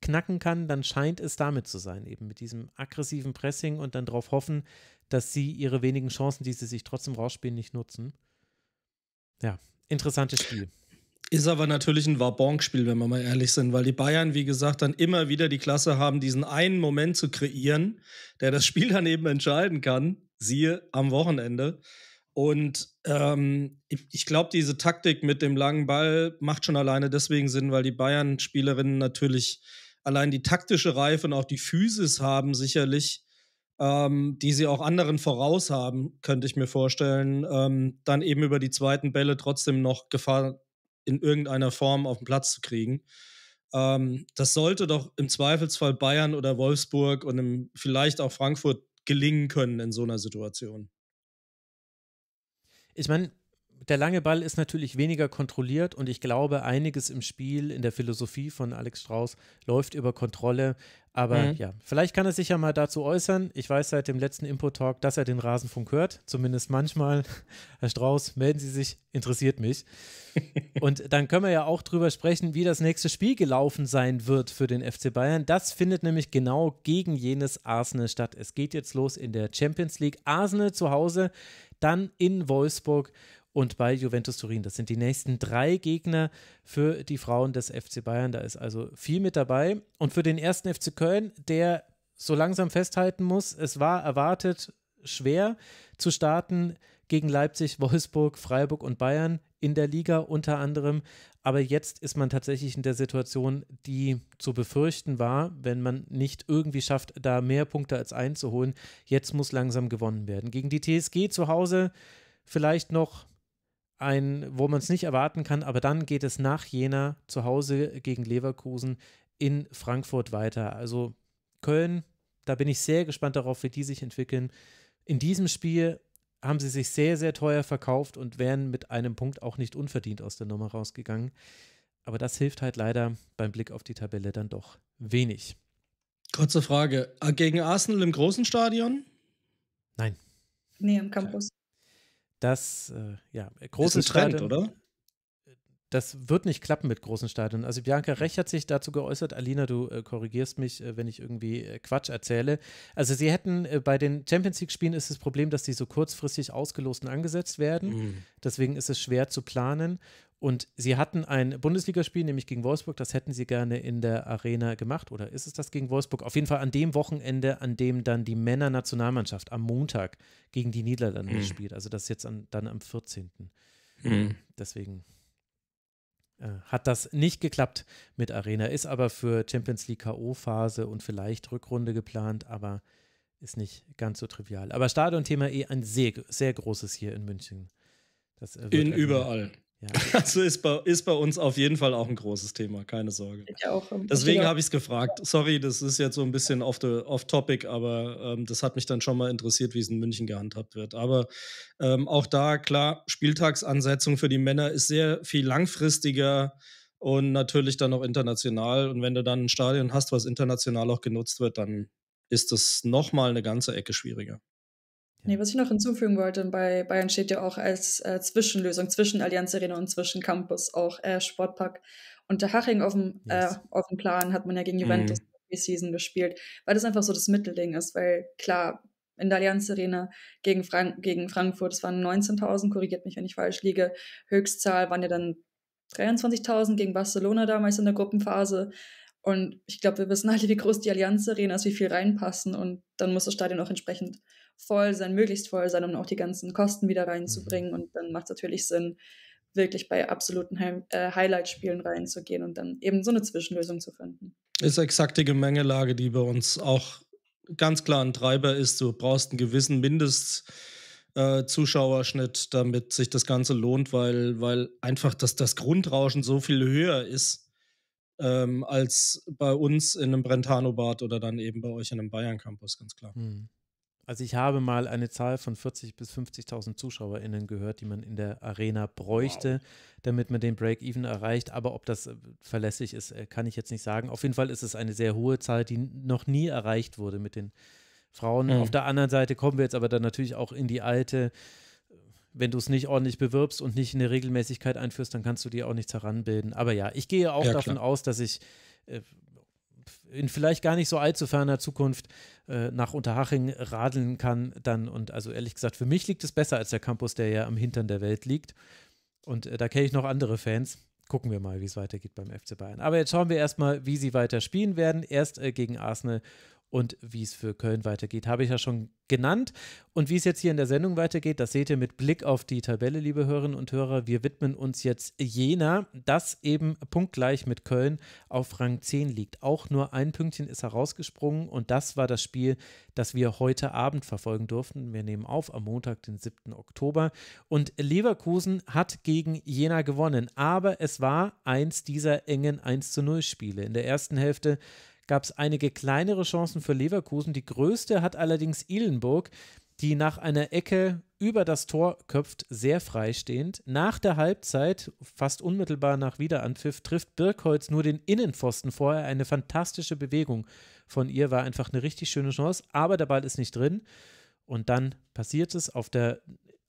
knacken kann, dann scheint es damit zu sein, eben mit diesem aggressiven Pressing und dann darauf hoffen, dass sie ihre wenigen Chancen, die sie sich trotzdem rausspielen, nicht nutzen. Ja, interessantes Spiel. Ist aber natürlich ein Wabonk-Spiel, wenn wir mal ehrlich sind, weil die Bayern, wie gesagt, dann immer wieder die Klasse haben, diesen einen Moment zu kreieren, der das Spiel dann eben entscheiden kann. Siehe am Wochenende. Und ähm, ich, ich glaube, diese Taktik mit dem langen Ball macht schon alleine deswegen Sinn, weil die Bayern-Spielerinnen natürlich allein die taktische Reife und auch die Physis haben, sicherlich, ähm, die sie auch anderen voraus haben, könnte ich mir vorstellen, ähm, dann eben über die zweiten Bälle trotzdem noch Gefahr in irgendeiner Form auf den Platz zu kriegen. Ähm, das sollte doch im Zweifelsfall Bayern oder Wolfsburg und im, vielleicht auch Frankfurt gelingen können in so einer Situation. Ich meine, der lange Ball ist natürlich weniger kontrolliert und ich glaube, einiges im Spiel, in der Philosophie von Alex Strauß läuft über Kontrolle. Aber mhm. ja, vielleicht kann er sich ja mal dazu äußern. Ich weiß seit dem letzten input talk dass er den Rasenfunk hört. Zumindest manchmal. Herr Strauß, melden Sie sich, interessiert mich. Und dann können wir ja auch drüber sprechen, wie das nächste Spiel gelaufen sein wird für den FC Bayern. Das findet nämlich genau gegen jenes Arsenal statt. Es geht jetzt los in der Champions League. Arsenal zu Hause, dann in Wolfsburg und bei Juventus Turin. Das sind die nächsten drei Gegner für die Frauen des FC Bayern. Da ist also viel mit dabei. Und für den ersten FC Köln, der so langsam festhalten muss, es war erwartet schwer zu starten gegen Leipzig, Wolfsburg, Freiburg und Bayern in der Liga unter anderem. Aber jetzt ist man tatsächlich in der Situation, die zu befürchten war, wenn man nicht irgendwie schafft, da mehr Punkte als einzuholen. Jetzt muss langsam gewonnen werden. Gegen die TSG zu Hause vielleicht noch ein, wo man es nicht erwarten kann, aber dann geht es nach Jena zu Hause gegen Leverkusen in Frankfurt weiter. Also Köln, da bin ich sehr gespannt darauf, wie die sich entwickeln. In diesem Spiel haben sie sich sehr, sehr teuer verkauft und wären mit einem Punkt auch nicht unverdient aus der Nummer rausgegangen. Aber das hilft halt leider beim Blick auf die Tabelle dann doch wenig. Kurze Frage: äh, Gegen Arsenal im großen Stadion? Nein. Nee, am Campus. Das, äh, ja, großes Trend, Stadion, oder? Das wird nicht klappen mit großen Stadien. Also Bianca hm. Rech hat sich dazu geäußert. Alina, du äh, korrigierst mich, äh, wenn ich irgendwie äh, Quatsch erzähle. Also sie hätten äh, bei den Champions League-Spielen ist das Problem, dass die so kurzfristig ausgelost und angesetzt werden. Mhm. Deswegen ist es schwer zu planen. Und sie hatten ein Bundesligaspiel, nämlich gegen Wolfsburg. Das hätten sie gerne in der Arena gemacht. Oder ist es das gegen Wolfsburg? Auf jeden Fall an dem Wochenende, an dem dann die Männernationalmannschaft am Montag gegen die Niederlande mhm. spielt. Also das ist jetzt an, dann am 14. Mhm. Ähm, deswegen äh, hat das nicht geklappt mit Arena. Ist aber für Champions League K.O.-Phase und vielleicht Rückrunde geplant, aber ist nicht ganz so trivial. Aber Stadionthema eh ein sehr, sehr großes hier in München. Äh, in überall. Ja. Also ist bei, ist bei uns auf jeden Fall auch ein großes Thema, keine Sorge. Auch, um, Deswegen genau. habe ich es gefragt. Sorry, das ist jetzt so ein bisschen off-topic, off aber ähm, das hat mich dann schon mal interessiert, wie es in München gehandhabt wird. Aber ähm, auch da, klar, Spieltagsansetzung für die Männer ist sehr viel langfristiger und natürlich dann auch international. Und wenn du dann ein Stadion hast, was international auch genutzt wird, dann ist das nochmal eine ganze Ecke schwieriger. Nee, was ich noch hinzufügen wollte, bei Bayern steht ja auch als äh, Zwischenlösung zwischen Allianz Arena und zwischen Campus auch äh, Sportpark unter Haching auf dem, äh, yes. äh, auf dem Plan hat man ja gegen mhm. Juventus mhm. die Season gespielt, weil das einfach so das Mittelding ist, weil klar, in der Allianz Arena gegen, Frank gegen Frankfurt, es waren 19.000, korrigiert mich, wenn ich falsch liege, Höchstzahl waren ja dann 23.000 gegen Barcelona damals in der Gruppenphase. Und ich glaube, wir wissen alle, wie groß die Allianz Arena ist, wie viel reinpassen und dann muss das Stadion auch entsprechend voll sein, möglichst voll sein, um auch die ganzen Kosten wieder reinzubringen. Mhm. Und dann macht es natürlich Sinn, wirklich bei absoluten äh, Highlight-Spielen reinzugehen und dann eben so eine Zwischenlösung zu finden. Ist exakt die Gemengelage, die bei uns auch ganz klar ein Treiber ist. Du brauchst einen gewissen Mindest. Äh, Zuschauerschnitt, damit sich das Ganze lohnt, weil, weil einfach das, das Grundrauschen so viel höher ist ähm, als bei uns in einem Brentano-Bad oder dann eben bei euch in einem Bayern-Campus, ganz klar. Hm. Also ich habe mal eine Zahl von 40.000 bis 50.000 ZuschauerInnen gehört, die man in der Arena bräuchte, wow. damit man den Break-Even erreicht. Aber ob das äh, verlässlich ist, äh, kann ich jetzt nicht sagen. Auf jeden Fall ist es eine sehr hohe Zahl, die noch nie erreicht wurde mit den Frauen. Mhm. Auf der anderen Seite kommen wir jetzt aber dann natürlich auch in die alte, äh, wenn du es nicht ordentlich bewirbst und nicht eine Regelmäßigkeit einführst, dann kannst du dir auch nichts heranbilden. Aber ja, ich gehe auch ja, davon aus, dass ich äh, in vielleicht gar nicht so allzu ferner Zukunft äh, nach Unterhaching radeln kann, dann und also ehrlich gesagt, für mich liegt es besser als der Campus, der ja am Hintern der Welt liegt. Und äh, da kenne ich noch andere Fans. Gucken wir mal, wie es weitergeht beim FC Bayern. Aber jetzt schauen wir erstmal, wie sie weiter spielen werden. Erst äh, gegen Arsenal und wie es für Köln weitergeht, habe ich ja schon genannt. Und wie es jetzt hier in der Sendung weitergeht, das seht ihr mit Blick auf die Tabelle, liebe Hörerinnen und Hörer. Wir widmen uns jetzt Jena, das eben punktgleich mit Köln auf Rang 10 liegt. Auch nur ein Pünktchen ist herausgesprungen und das war das Spiel, das wir heute Abend verfolgen durften. Wir nehmen auf am Montag, den 7. Oktober. Und Leverkusen hat gegen Jena gewonnen, aber es war eins dieser engen 1 zu 0 Spiele. In der ersten Hälfte gab es einige kleinere Chancen für Leverkusen. Die größte hat allerdings Ilenburg, die nach einer Ecke über das Tor köpft, sehr freistehend. Nach der Halbzeit, fast unmittelbar nach Wiederanpfiff, trifft Birkholz nur den Innenpfosten vorher. Eine fantastische Bewegung von ihr war einfach eine richtig schöne Chance, aber der Ball ist nicht drin. Und dann passiert es auf der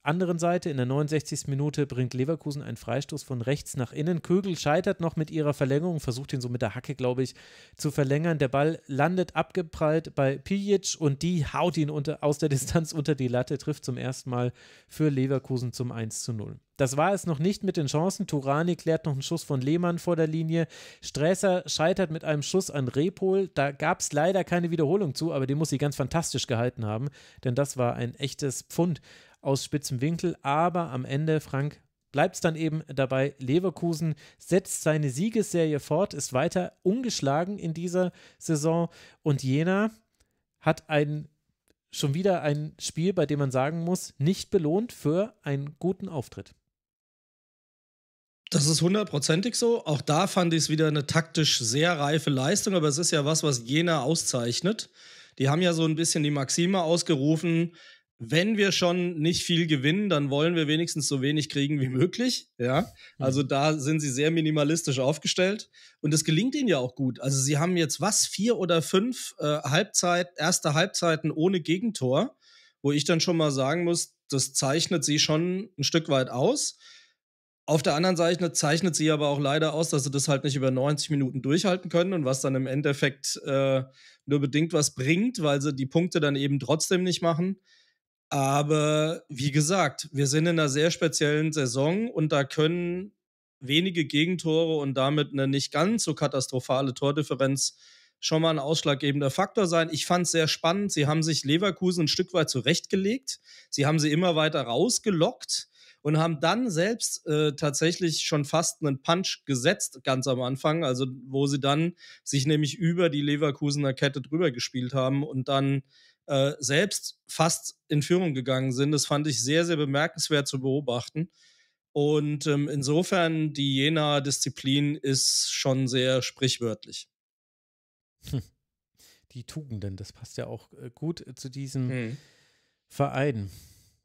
anderen Seite, in der 69. Minute bringt Leverkusen einen Freistoß von rechts nach innen. Kögel scheitert noch mit ihrer Verlängerung, versucht ihn so mit der Hacke, glaube ich, zu verlängern. Der Ball landet abgeprallt bei Pijic und die haut ihn unter, aus der Distanz unter die Latte, trifft zum ersten Mal für Leverkusen zum 1 zu 0. Das war es noch nicht mit den Chancen. Turani klärt noch einen Schuss von Lehmann vor der Linie. Sträßer scheitert mit einem Schuss an Repol. Da gab es leider keine Wiederholung zu, aber die muss sie ganz fantastisch gehalten haben, denn das war ein echtes Pfund aus spitzem Winkel. Aber am Ende, Frank, bleibt es dann eben dabei. Leverkusen setzt seine Siegesserie fort, ist weiter ungeschlagen in dieser Saison. Und Jena hat ein schon wieder ein Spiel, bei dem man sagen muss, nicht belohnt für einen guten Auftritt. Das ist hundertprozentig so. Auch da fand ich es wieder eine taktisch sehr reife Leistung, aber es ist ja was, was Jena auszeichnet. Die haben ja so ein bisschen die Maxime ausgerufen, wenn wir schon nicht viel gewinnen, dann wollen wir wenigstens so wenig kriegen wie möglich. Ja, mhm. also da sind sie sehr minimalistisch aufgestellt und das gelingt ihnen ja auch gut. Also sie haben jetzt was vier oder fünf äh, Halbzeit, erste Halbzeiten ohne Gegentor, wo ich dann schon mal sagen muss, das zeichnet sie schon ein Stück weit aus. Auf der anderen Seite zeichnet sie aber auch leider aus, dass sie das halt nicht über 90 Minuten durchhalten können und was dann im Endeffekt äh, nur bedingt was bringt, weil sie die Punkte dann eben trotzdem nicht machen. Aber wie gesagt, wir sind in einer sehr speziellen Saison und da können wenige Gegentore und damit eine nicht ganz so katastrophale Tordifferenz schon mal ein ausschlaggebender Faktor sein. Ich fand es sehr spannend. Sie haben sich Leverkusen ein Stück weit zurechtgelegt. Sie haben sie immer weiter rausgelockt und haben dann selbst äh, tatsächlich schon fast einen Punch gesetzt, ganz am Anfang. Also, wo sie dann sich nämlich über die Leverkusener Kette drüber gespielt haben und dann äh, selbst fast in Führung gegangen sind. Das fand ich sehr, sehr bemerkenswert zu beobachten. Und ähm, insofern, die Jena-Disziplin ist schon sehr sprichwörtlich. Hm. Die Tugenden, das passt ja auch äh, gut äh, zu diesem hm. Verein.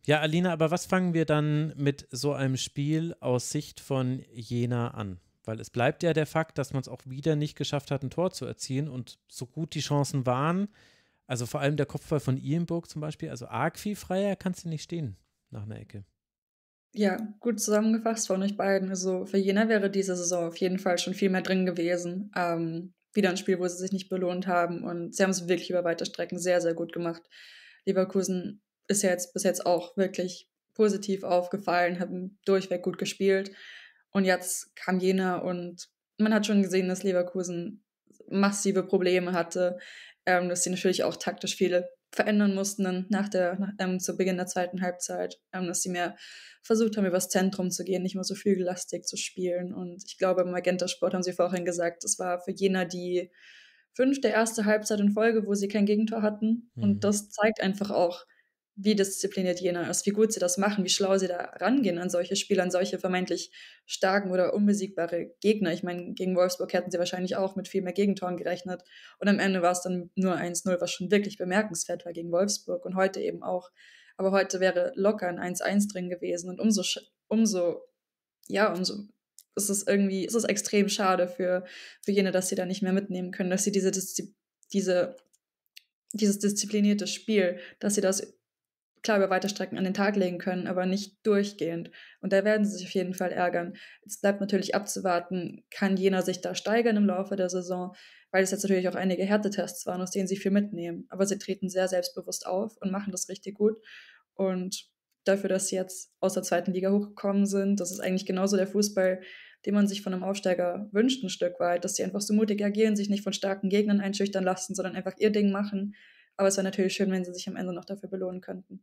Ja, Alina, aber was fangen wir dann mit so einem Spiel aus Sicht von Jena an? Weil es bleibt ja der Fakt, dass man es auch wieder nicht geschafft hat, ein Tor zu erzielen und so gut die Chancen waren, also vor allem der Kopfball von Ihrenburg zum Beispiel, also arg viel freier kannst du nicht stehen nach einer Ecke. Ja, gut zusammengefasst von euch beiden. Also für Jena wäre diese Saison auf jeden Fall schon viel mehr drin gewesen. Ähm, wieder ein Spiel, wo sie sich nicht belohnt haben und sie haben es wirklich über weite Strecken sehr, sehr gut gemacht. Leverkusen ist ja jetzt bis jetzt auch wirklich positiv aufgefallen, haben durchweg gut gespielt und jetzt kam Jena und man hat schon gesehen, dass Leverkusen massive Probleme hatte ähm, dass sie natürlich auch taktisch viel verändern mussten dann nach der, nach, ähm, zu Beginn der zweiten Halbzeit, ähm, dass sie mehr versucht haben, übers Zentrum zu gehen, nicht mehr so viel gelastig zu spielen. Und ich glaube, im Magenta-Sport haben sie vorhin gesagt, das war für jener die fünfte erste Halbzeit in Folge, wo sie kein Gegentor hatten. Mhm. Und das zeigt einfach auch, wie diszipliniert jener ist, also wie gut sie das machen, wie schlau sie da rangehen an solche Spiele, an solche vermeintlich starken oder unbesiegbare Gegner. Ich meine, gegen Wolfsburg hätten sie wahrscheinlich auch mit viel mehr Gegentoren gerechnet. Und am Ende war es dann nur 1-0, was schon wirklich bemerkenswert war gegen Wolfsburg und heute eben auch. Aber heute wäre locker ein 1-1 drin gewesen und umso, umso, ja, umso ist es irgendwie, ist es extrem schade für, für jene, dass sie da nicht mehr mitnehmen können, dass sie diese, diese, dieses disziplinierte Spiel, dass sie das klar über weite Strecken an den Tag legen können, aber nicht durchgehend. Und da werden sie sich auf jeden Fall ärgern. Es bleibt natürlich abzuwarten, kann jener sich da steigern im Laufe der Saison, weil es jetzt natürlich auch einige Härtetests waren, aus denen sie viel mitnehmen. Aber sie treten sehr selbstbewusst auf und machen das richtig gut. Und dafür, dass sie jetzt aus der zweiten Liga hochgekommen sind, das ist eigentlich genauso der Fußball, den man sich von einem Aufsteiger wünscht, ein Stück weit, dass sie einfach so mutig agieren, sich nicht von starken Gegnern einschüchtern lassen, sondern einfach ihr Ding machen aber es wäre natürlich schön, wenn sie sich am Ende noch dafür belohnen könnten.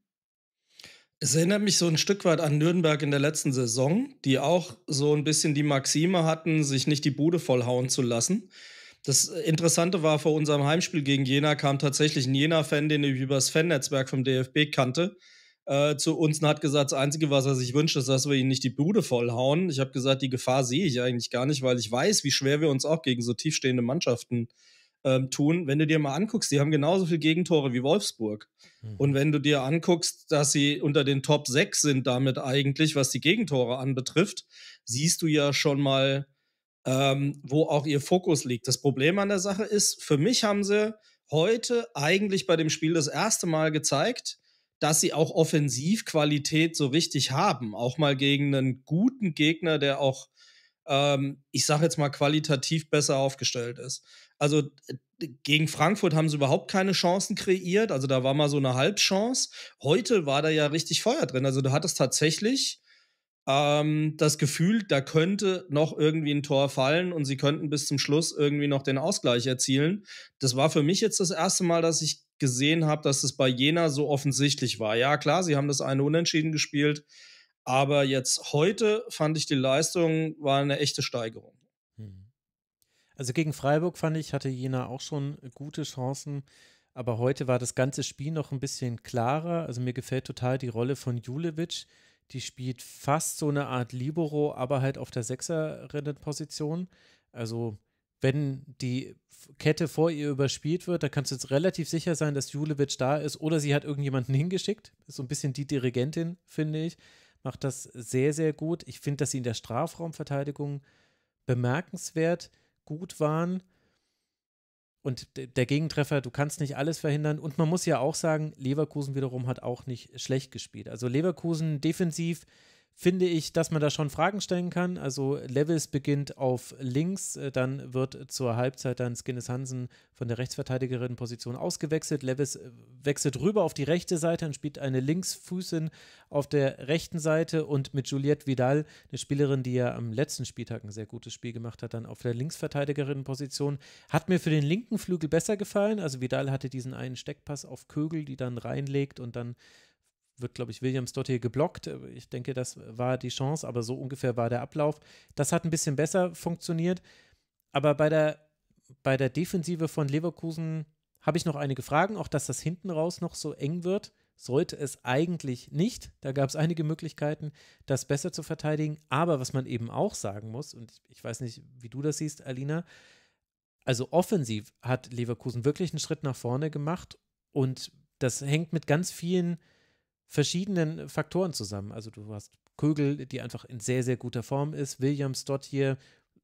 Es erinnert mich so ein Stück weit an Nürnberg in der letzten Saison, die auch so ein bisschen die Maxime hatten, sich nicht die Bude vollhauen zu lassen. Das Interessante war, vor unserem Heimspiel gegen Jena kam tatsächlich ein Jena-Fan, den ich über das fan vom DFB kannte, äh, zu uns und hat gesagt, das Einzige, was er sich wünscht, ist, dass wir ihn nicht die Bude vollhauen. Ich habe gesagt, die Gefahr sehe ich eigentlich gar nicht, weil ich weiß, wie schwer wir uns auch gegen so tiefstehende Mannschaften äh, ähm, tun. Wenn du dir mal anguckst, die haben genauso viele Gegentore wie Wolfsburg. Mhm. Und wenn du dir anguckst, dass sie unter den Top 6 sind damit eigentlich, was die Gegentore anbetrifft, siehst du ja schon mal, ähm, wo auch ihr Fokus liegt. Das Problem an der Sache ist, für mich haben sie heute eigentlich bei dem Spiel das erste Mal gezeigt, dass sie auch Offensivqualität so richtig haben. Auch mal gegen einen guten Gegner, der auch ähm, ich sage jetzt mal, qualitativ besser aufgestellt ist. Also gegen Frankfurt haben sie überhaupt keine Chancen kreiert. Also da war mal so eine Halbchance. Heute war da ja richtig Feuer drin. Also du hattest tatsächlich ähm, das Gefühl, da könnte noch irgendwie ein Tor fallen und sie könnten bis zum Schluss irgendwie noch den Ausgleich erzielen. Das war für mich jetzt das erste Mal, dass ich gesehen habe, dass es bei Jena so offensichtlich war. Ja, klar, sie haben das eine unentschieden gespielt aber jetzt heute fand ich die Leistung war eine echte Steigerung. Hm. Also gegen Freiburg fand ich, hatte Jena auch schon gute Chancen. Aber heute war das ganze Spiel noch ein bisschen klarer. Also mir gefällt total die Rolle von Julevic. Die spielt fast so eine Art Libero, aber halt auf der Sechserinnenposition. Also wenn die Kette vor ihr überspielt wird, da kannst du jetzt relativ sicher sein, dass Julevic da ist oder sie hat irgendjemanden hingeschickt. so ein bisschen die Dirigentin, finde ich macht das sehr, sehr gut. Ich finde, dass sie in der Strafraumverteidigung bemerkenswert gut waren. Und der Gegentreffer, du kannst nicht alles verhindern. Und man muss ja auch sagen, Leverkusen wiederum hat auch nicht schlecht gespielt. Also Leverkusen defensiv finde ich, dass man da schon Fragen stellen kann. Also Levels beginnt auf links, äh, dann wird zur Halbzeit dann Skinnes Hansen von der Rechtsverteidigerin-Position ausgewechselt. Levels äh, wechselt rüber auf die rechte Seite und spielt eine Linksfußin auf der rechten Seite und mit Juliette Vidal, eine Spielerin, die ja am letzten Spieltag ein sehr gutes Spiel gemacht hat, dann auf der Linksverteidigerin-Position. Hat mir für den linken Flügel besser gefallen. Also Vidal hatte diesen einen Steckpass auf Kögel, die dann reinlegt und dann wird, glaube ich, Williams dort hier geblockt. Äh, ich denke, das war die Chance, aber so ungefähr war der Ablauf. Das hat ein bisschen besser funktioniert. Aber bei der, bei der Defensive von Leverkusen habe ich noch einige Fragen, auch dass das hinten raus noch so eng wird. Sollte es eigentlich nicht. Da gab es einige Möglichkeiten, das besser zu verteidigen. Aber was man eben auch sagen muss, und ich weiß nicht, wie du das siehst, Alina, also offensiv hat Leverkusen wirklich einen Schritt nach vorne gemacht. Und das hängt mit ganz vielen verschiedenen Faktoren zusammen. Also du hast Kögel, die einfach in sehr, sehr guter Form ist. Williams dort hier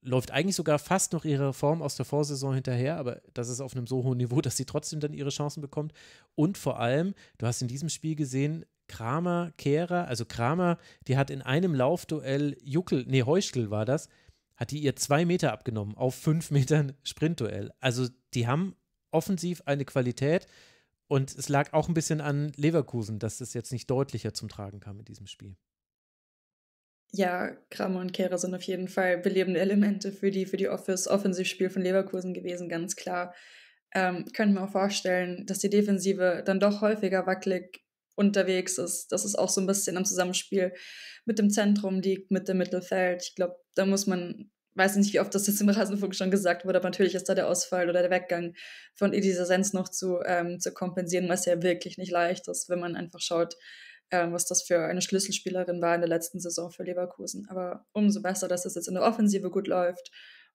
läuft eigentlich sogar fast noch ihre Form aus der Vorsaison hinterher, aber das ist auf einem so hohen Niveau, dass sie trotzdem dann ihre Chancen bekommt. Und vor allem, du hast in diesem Spiel gesehen, Kramer, Kehrer, also Kramer, die hat in einem Laufduell Juckel, nee, Heuschkel war das, hat die ihr zwei Meter abgenommen auf fünf Metern Sprintduell. Also die haben offensiv eine Qualität, und es lag auch ein bisschen an Leverkusen, dass das jetzt nicht deutlicher zum Tragen kam in diesem Spiel. Ja, Kramer und Kehrer sind auf jeden Fall belebende Elemente für die, für die Office Offensivspiel von Leverkusen gewesen, ganz klar. Ähm, können wir auch vorstellen, dass die Defensive dann doch häufiger wackelig unterwegs ist, dass es auch so ein bisschen am Zusammenspiel mit dem Zentrum liegt, mit dem Mittelfeld. Ich glaube, da muss man weiß nicht, wie oft das jetzt im Rasenfunk schon gesagt wurde, aber natürlich ist da der Ausfall oder der Weggang von Elisa Sens noch zu, ähm, zu kompensieren, was ja wirklich nicht leicht ist, wenn man einfach schaut, ähm, was das für eine Schlüsselspielerin war in der letzten Saison für Leverkusen. Aber umso besser, dass es jetzt in der Offensive gut läuft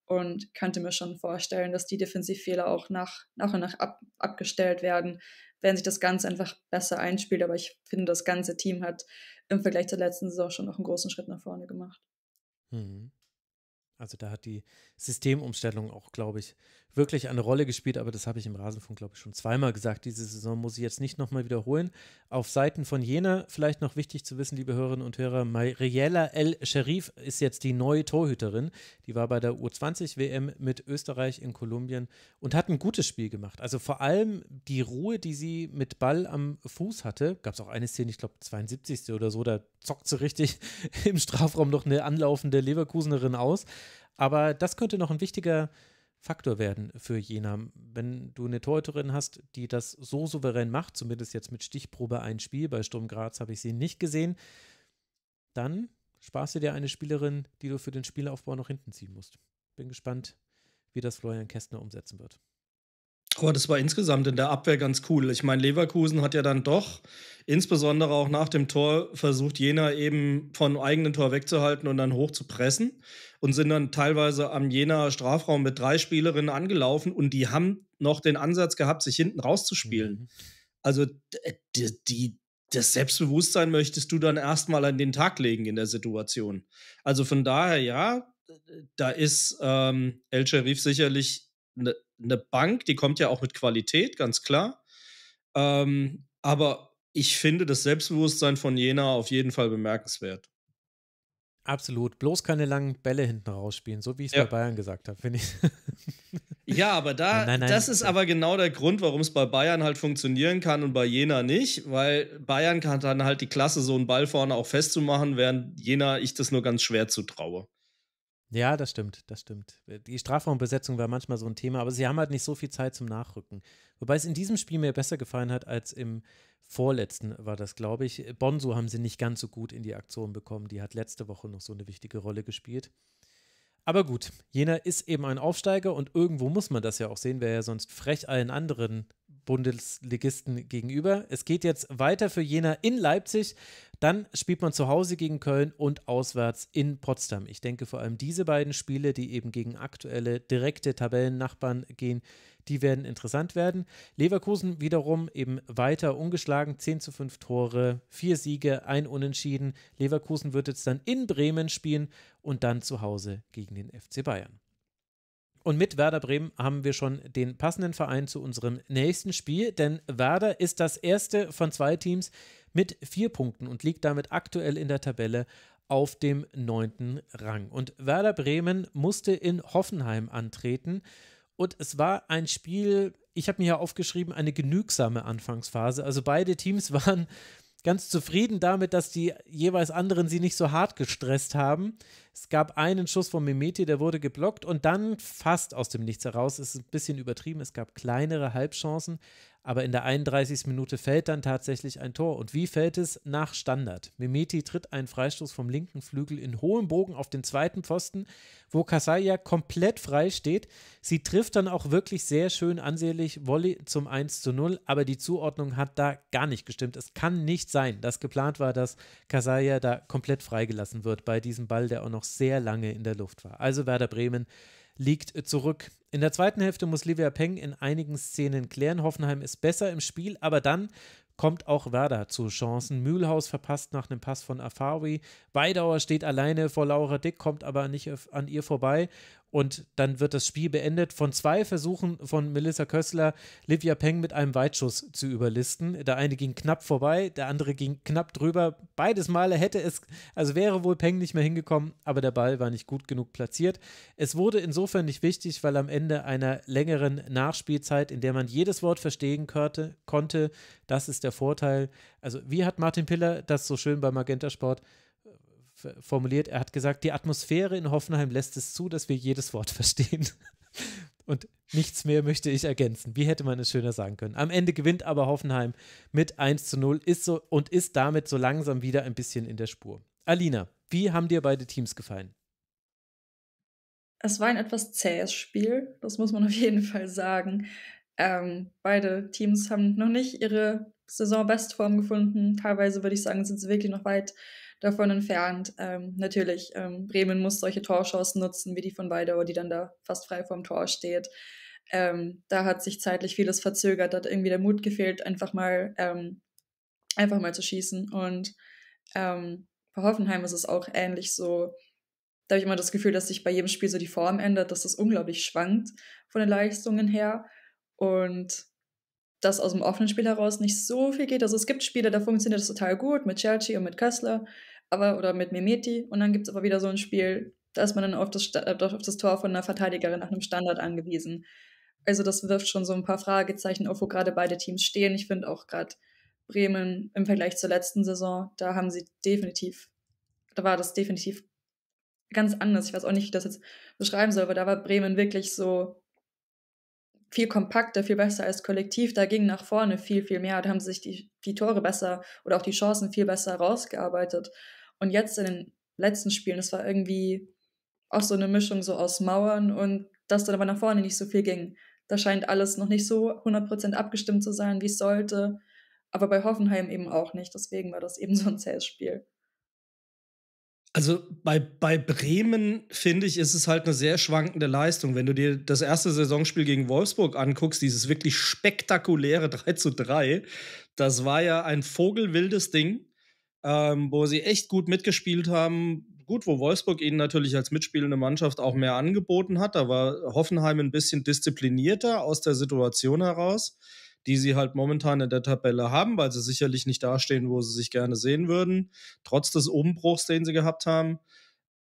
und könnte mir schon vorstellen, dass die Defensivfehler auch nach, nach und nach ab, abgestellt werden, wenn sich das Ganze einfach besser einspielt. Aber ich finde, das ganze Team hat im Vergleich zur letzten Saison schon noch einen großen Schritt nach vorne gemacht. Mhm. Also da hat die Systemumstellung auch, glaube ich, wirklich eine Rolle gespielt. Aber das habe ich im Rasenfunk, glaube ich, schon zweimal gesagt. Diese Saison muss ich jetzt nicht nochmal wiederholen. Auf Seiten von Jena vielleicht noch wichtig zu wissen, liebe Hörerinnen und Hörer, Mariella El Sherif ist jetzt die neue Torhüterin. Die war bei der U20-WM mit Österreich in Kolumbien und hat ein gutes Spiel gemacht. Also vor allem die Ruhe, die sie mit Ball am Fuß hatte. Gab es auch eine Szene, ich glaube 72. oder so, da zockt sie richtig im Strafraum noch eine anlaufende Leverkusenerin aus. Aber das könnte noch ein wichtiger Faktor werden für Jena. Wenn du eine Torhüterin hast, die das so souverän macht, zumindest jetzt mit Stichprobe ein Spiel, bei Sturm Graz habe ich sie nicht gesehen, dann sparst du dir eine Spielerin, die du für den Spielaufbau noch hinten ziehen musst. Bin gespannt, wie das Florian Kästner umsetzen wird. Aber das war insgesamt in der Abwehr ganz cool. Ich meine, Leverkusen hat ja dann doch insbesondere auch nach dem Tor versucht, Jena eben von eigenen Tor wegzuhalten und dann hoch zu pressen und sind dann teilweise am Jena Strafraum mit drei Spielerinnen angelaufen und die haben noch den Ansatz gehabt, sich hinten rauszuspielen. Mhm. Also äh, die, die das Selbstbewusstsein möchtest du dann erstmal an den Tag legen in der Situation. Also von daher, ja, da ist ähm, El Sharif sicherlich eine eine Bank, die kommt ja auch mit Qualität, ganz klar. Ähm, aber ich finde das Selbstbewusstsein von Jena auf jeden Fall bemerkenswert. Absolut. Bloß keine langen Bälle hinten rausspielen, so wie ich es ja. bei Bayern gesagt habe, finde ich. ja, aber da, nein, nein, nein. das ist aber genau der Grund, warum es bei Bayern halt funktionieren kann und bei Jena nicht, weil Bayern kann dann halt die Klasse, so einen Ball vorne auch festzumachen, während Jena ich das nur ganz schwer zutraue. Ja, das stimmt, das stimmt. Äh, die Strafraumbesetzung war manchmal so ein Thema, aber sie haben halt nicht so viel Zeit zum Nachrücken. Wobei es in diesem Spiel mir besser gefallen hat als im vorletzten, war das, glaube ich. Bonso haben sie nicht ganz so gut in die Aktion bekommen. Die hat letzte Woche noch so eine wichtige Rolle gespielt. Aber gut, Jena ist eben ein Aufsteiger und irgendwo muss man das ja auch sehen, wäre ja sonst frech allen anderen Bundesligisten gegenüber. Es geht jetzt weiter für Jena in Leipzig, dann spielt man zu Hause gegen Köln und auswärts in Potsdam. Ich denke vor allem diese beiden Spiele, die eben gegen aktuelle direkte Tabellennachbarn gehen, die werden interessant werden. Leverkusen wiederum eben weiter ungeschlagen, 10 zu 5 Tore, 4 Siege, ein Unentschieden. Leverkusen wird jetzt dann in Bremen spielen und dann zu Hause gegen den FC Bayern. Und mit Werder Bremen haben wir schon den passenden Verein zu unserem nächsten Spiel, denn Werder ist das erste von zwei Teams mit vier Punkten und liegt damit aktuell in der Tabelle auf dem neunten Rang. Und Werder Bremen musste in Hoffenheim antreten und es war ein Spiel, ich habe mir ja aufgeschrieben, eine genügsame Anfangsphase. Also beide Teams waren ganz zufrieden damit, dass die jeweils anderen sie nicht so hart gestresst haben. Es gab einen Schuss von Mimeti, der wurde geblockt und dann fast aus dem Nichts heraus, ist ein bisschen übertrieben, es gab kleinere Halbchancen, aber in der 31. Minute fällt dann tatsächlich ein Tor. Und wie fällt es? Nach Standard. Mimeti tritt einen Freistoß vom linken Flügel in hohem Bogen auf den zweiten Pfosten, wo Kasaya komplett frei steht. Sie trifft dann auch wirklich sehr schön ansehnlich Volley zum 1 zu 0. Aber die Zuordnung hat da gar nicht gestimmt. Es kann nicht sein, dass geplant war, dass Kasaya da komplett freigelassen wird bei diesem Ball, der auch noch sehr lange in der Luft war. Also Werder Bremen liegt zurück. In der zweiten Hälfte muss Livia Peng in einigen Szenen klären. Hoffenheim ist besser im Spiel, aber dann kommt auch Werder zu Chancen. Mühlhaus verpasst nach einem Pass von Afawi. Weidauer steht alleine vor Laura Dick, kommt aber nicht an ihr vorbei und dann wird das Spiel beendet von zwei Versuchen von Melissa Kössler, Livia Peng mit einem Weitschuss zu überlisten. Der eine ging knapp vorbei, der andere ging knapp drüber. Beides Male hätte es, also wäre wohl Peng nicht mehr hingekommen, aber der Ball war nicht gut genug platziert. Es wurde insofern nicht wichtig, weil am Ende einer längeren Nachspielzeit, in der man jedes Wort verstehen konnte, das ist der Vorteil. Also wie hat Martin Piller das so schön bei Magenta Sport formuliert. Er hat gesagt, die Atmosphäre in Hoffenheim lässt es zu, dass wir jedes Wort verstehen. Und nichts mehr möchte ich ergänzen. Wie hätte man es schöner sagen können? Am Ende gewinnt aber Hoffenheim mit 1 zu 0 ist so, und ist damit so langsam wieder ein bisschen in der Spur. Alina, wie haben dir beide Teams gefallen? Es war ein etwas zähes Spiel, das muss man auf jeden Fall sagen. Ähm, beide Teams haben noch nicht ihre Saisonbestform gefunden. Teilweise würde ich sagen, sind sie wirklich noch weit davon entfernt. Ähm, natürlich, ähm, Bremen muss solche Torchancen nutzen, wie die von Weidauer, die dann da fast frei vorm Tor steht. Ähm, da hat sich zeitlich vieles verzögert, da hat irgendwie der Mut gefehlt, einfach mal, ähm, einfach mal zu schießen. Und ähm, bei Hoffenheim ist es auch ähnlich so. Da habe ich immer das Gefühl, dass sich bei jedem Spiel so die Form ändert, dass das unglaublich schwankt von den Leistungen her. Und dass aus dem offenen Spiel heraus nicht so viel geht. Also es gibt Spiele, da funktioniert es total gut, mit Chelsea und mit Kessler aber, oder mit Mimeti. Und dann gibt es aber wieder so ein Spiel, da ist man dann auf das, äh, auf das Tor von einer Verteidigerin nach einem Standard angewiesen. Also das wirft schon so ein paar Fragezeichen auf, wo gerade beide Teams stehen. Ich finde auch gerade Bremen im Vergleich zur letzten Saison, da haben sie definitiv, da war das definitiv ganz anders. Ich weiß auch nicht, wie ich das jetzt beschreiben soll, aber da war Bremen wirklich so viel kompakter, viel besser als Kollektiv. Da ging nach vorne viel, viel mehr. Da haben sich die, die Tore besser oder auch die Chancen viel besser rausgearbeitet. Und jetzt in den letzten Spielen, das war irgendwie auch so eine Mischung so aus Mauern und dass dann aber nach vorne nicht so viel ging. Da scheint alles noch nicht so 100% abgestimmt zu sein, wie es sollte. Aber bei Hoffenheim eben auch nicht. Deswegen war das eben so ein zähes Spiel. Also bei, bei Bremen, finde ich, ist es halt eine sehr schwankende Leistung. Wenn du dir das erste Saisonspiel gegen Wolfsburg anguckst, dieses wirklich spektakuläre 3 zu 3, das war ja ein vogelwildes Ding, ähm, wo sie echt gut mitgespielt haben, gut, wo Wolfsburg ihnen natürlich als mitspielende Mannschaft auch mehr angeboten hat. Da war Hoffenheim ein bisschen disziplinierter aus der Situation heraus die sie halt momentan in der Tabelle haben, weil sie sicherlich nicht dastehen, wo sie sich gerne sehen würden, trotz des Umbruchs, den sie gehabt haben.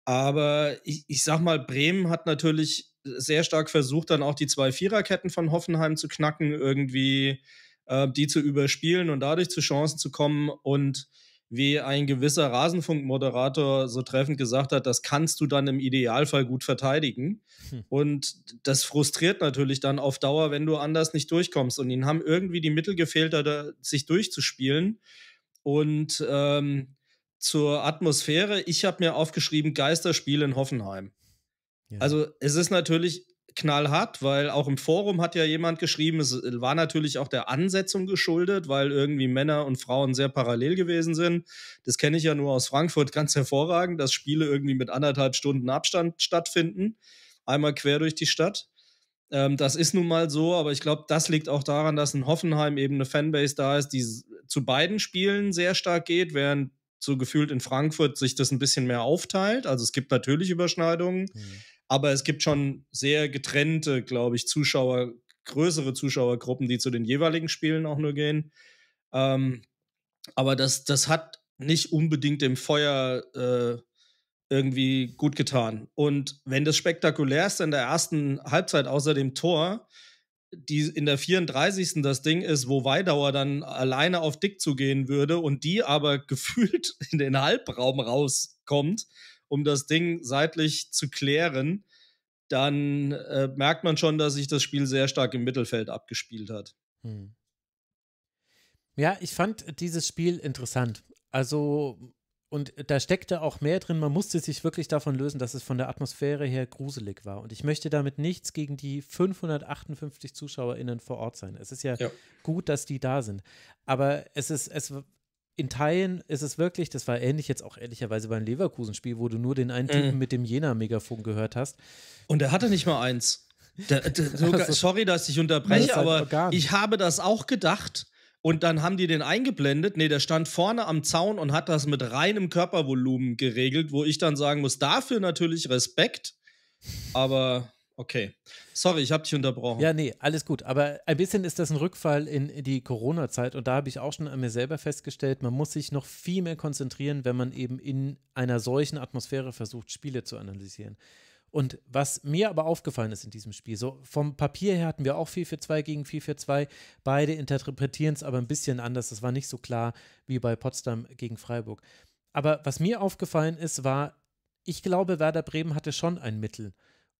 Aber ich, ich sag mal, Bremen hat natürlich sehr stark versucht, dann auch die zwei Viererketten von Hoffenheim zu knacken, irgendwie äh, die zu überspielen und dadurch zu Chancen zu kommen. Und wie ein gewisser Rasenfunkmoderator so treffend gesagt hat, das kannst du dann im Idealfall gut verteidigen. Hm. Und das frustriert natürlich dann auf Dauer, wenn du anders nicht durchkommst. Und ihnen haben irgendwie die Mittel gefehlt, da, sich durchzuspielen. Und ähm, zur Atmosphäre, ich habe mir aufgeschrieben, Geisterspiel in Hoffenheim. Ja. Also es ist natürlich knallhart, weil auch im Forum hat ja jemand geschrieben, es war natürlich auch der Ansetzung geschuldet, weil irgendwie Männer und Frauen sehr parallel gewesen sind. Das kenne ich ja nur aus Frankfurt ganz hervorragend, dass Spiele irgendwie mit anderthalb Stunden Abstand stattfinden, einmal quer durch die Stadt. Ähm, das ist nun mal so, aber ich glaube, das liegt auch daran, dass in Hoffenheim eben eine Fanbase da ist, die zu beiden Spielen sehr stark geht, während so gefühlt in Frankfurt sich das ein bisschen mehr aufteilt. Also es gibt natürlich Überschneidungen. Mhm. Aber es gibt schon sehr getrennte, glaube ich, Zuschauer, größere Zuschauergruppen, die zu den jeweiligen Spielen auch nur gehen. Ähm, aber das, das hat nicht unbedingt dem Feuer äh, irgendwie gut getan. Und wenn das spektakulärste in der ersten Halbzeit außer dem Tor, die in der 34. das Ding ist, wo Weidauer dann alleine auf Dick zugehen würde und die aber gefühlt in den Halbraum rauskommt um das Ding seitlich zu klären, dann äh, merkt man schon, dass sich das Spiel sehr stark im Mittelfeld abgespielt hat. Hm. Ja, ich fand dieses Spiel interessant. Also, und da steckte auch mehr drin. Man musste sich wirklich davon lösen, dass es von der Atmosphäre her gruselig war. Und ich möchte damit nichts gegen die 558 ZuschauerInnen vor Ort sein. Es ist ja, ja. gut, dass die da sind. Aber es ist, es in Teilen ist es wirklich, das war ähnlich jetzt auch ehrlicherweise beim Leverkusen-Spiel, wo du nur den einen mhm. Typen mit dem Jena-Megafon gehört hast. Und er hatte nicht mal eins. Der, der, sogar, also, sorry, dass ich unterbreche, aber halt ich habe das auch gedacht. Und dann haben die den eingeblendet. Nee, der stand vorne am Zaun und hat das mit reinem Körpervolumen geregelt, wo ich dann sagen muss, dafür natürlich Respekt. Aber Okay. Sorry, ich habe dich unterbrochen. Ja, nee, alles gut. Aber ein bisschen ist das ein Rückfall in die Corona-Zeit. Und da habe ich auch schon an mir selber festgestellt, man muss sich noch viel mehr konzentrieren, wenn man eben in einer solchen Atmosphäre versucht, Spiele zu analysieren. Und was mir aber aufgefallen ist in diesem Spiel, so vom Papier her hatten wir auch 4-4-2 gegen 4-4-2. Beide interpretieren es aber ein bisschen anders. Das war nicht so klar wie bei Potsdam gegen Freiburg. Aber was mir aufgefallen ist, war, ich glaube, Werder Bremen hatte schon ein Mittel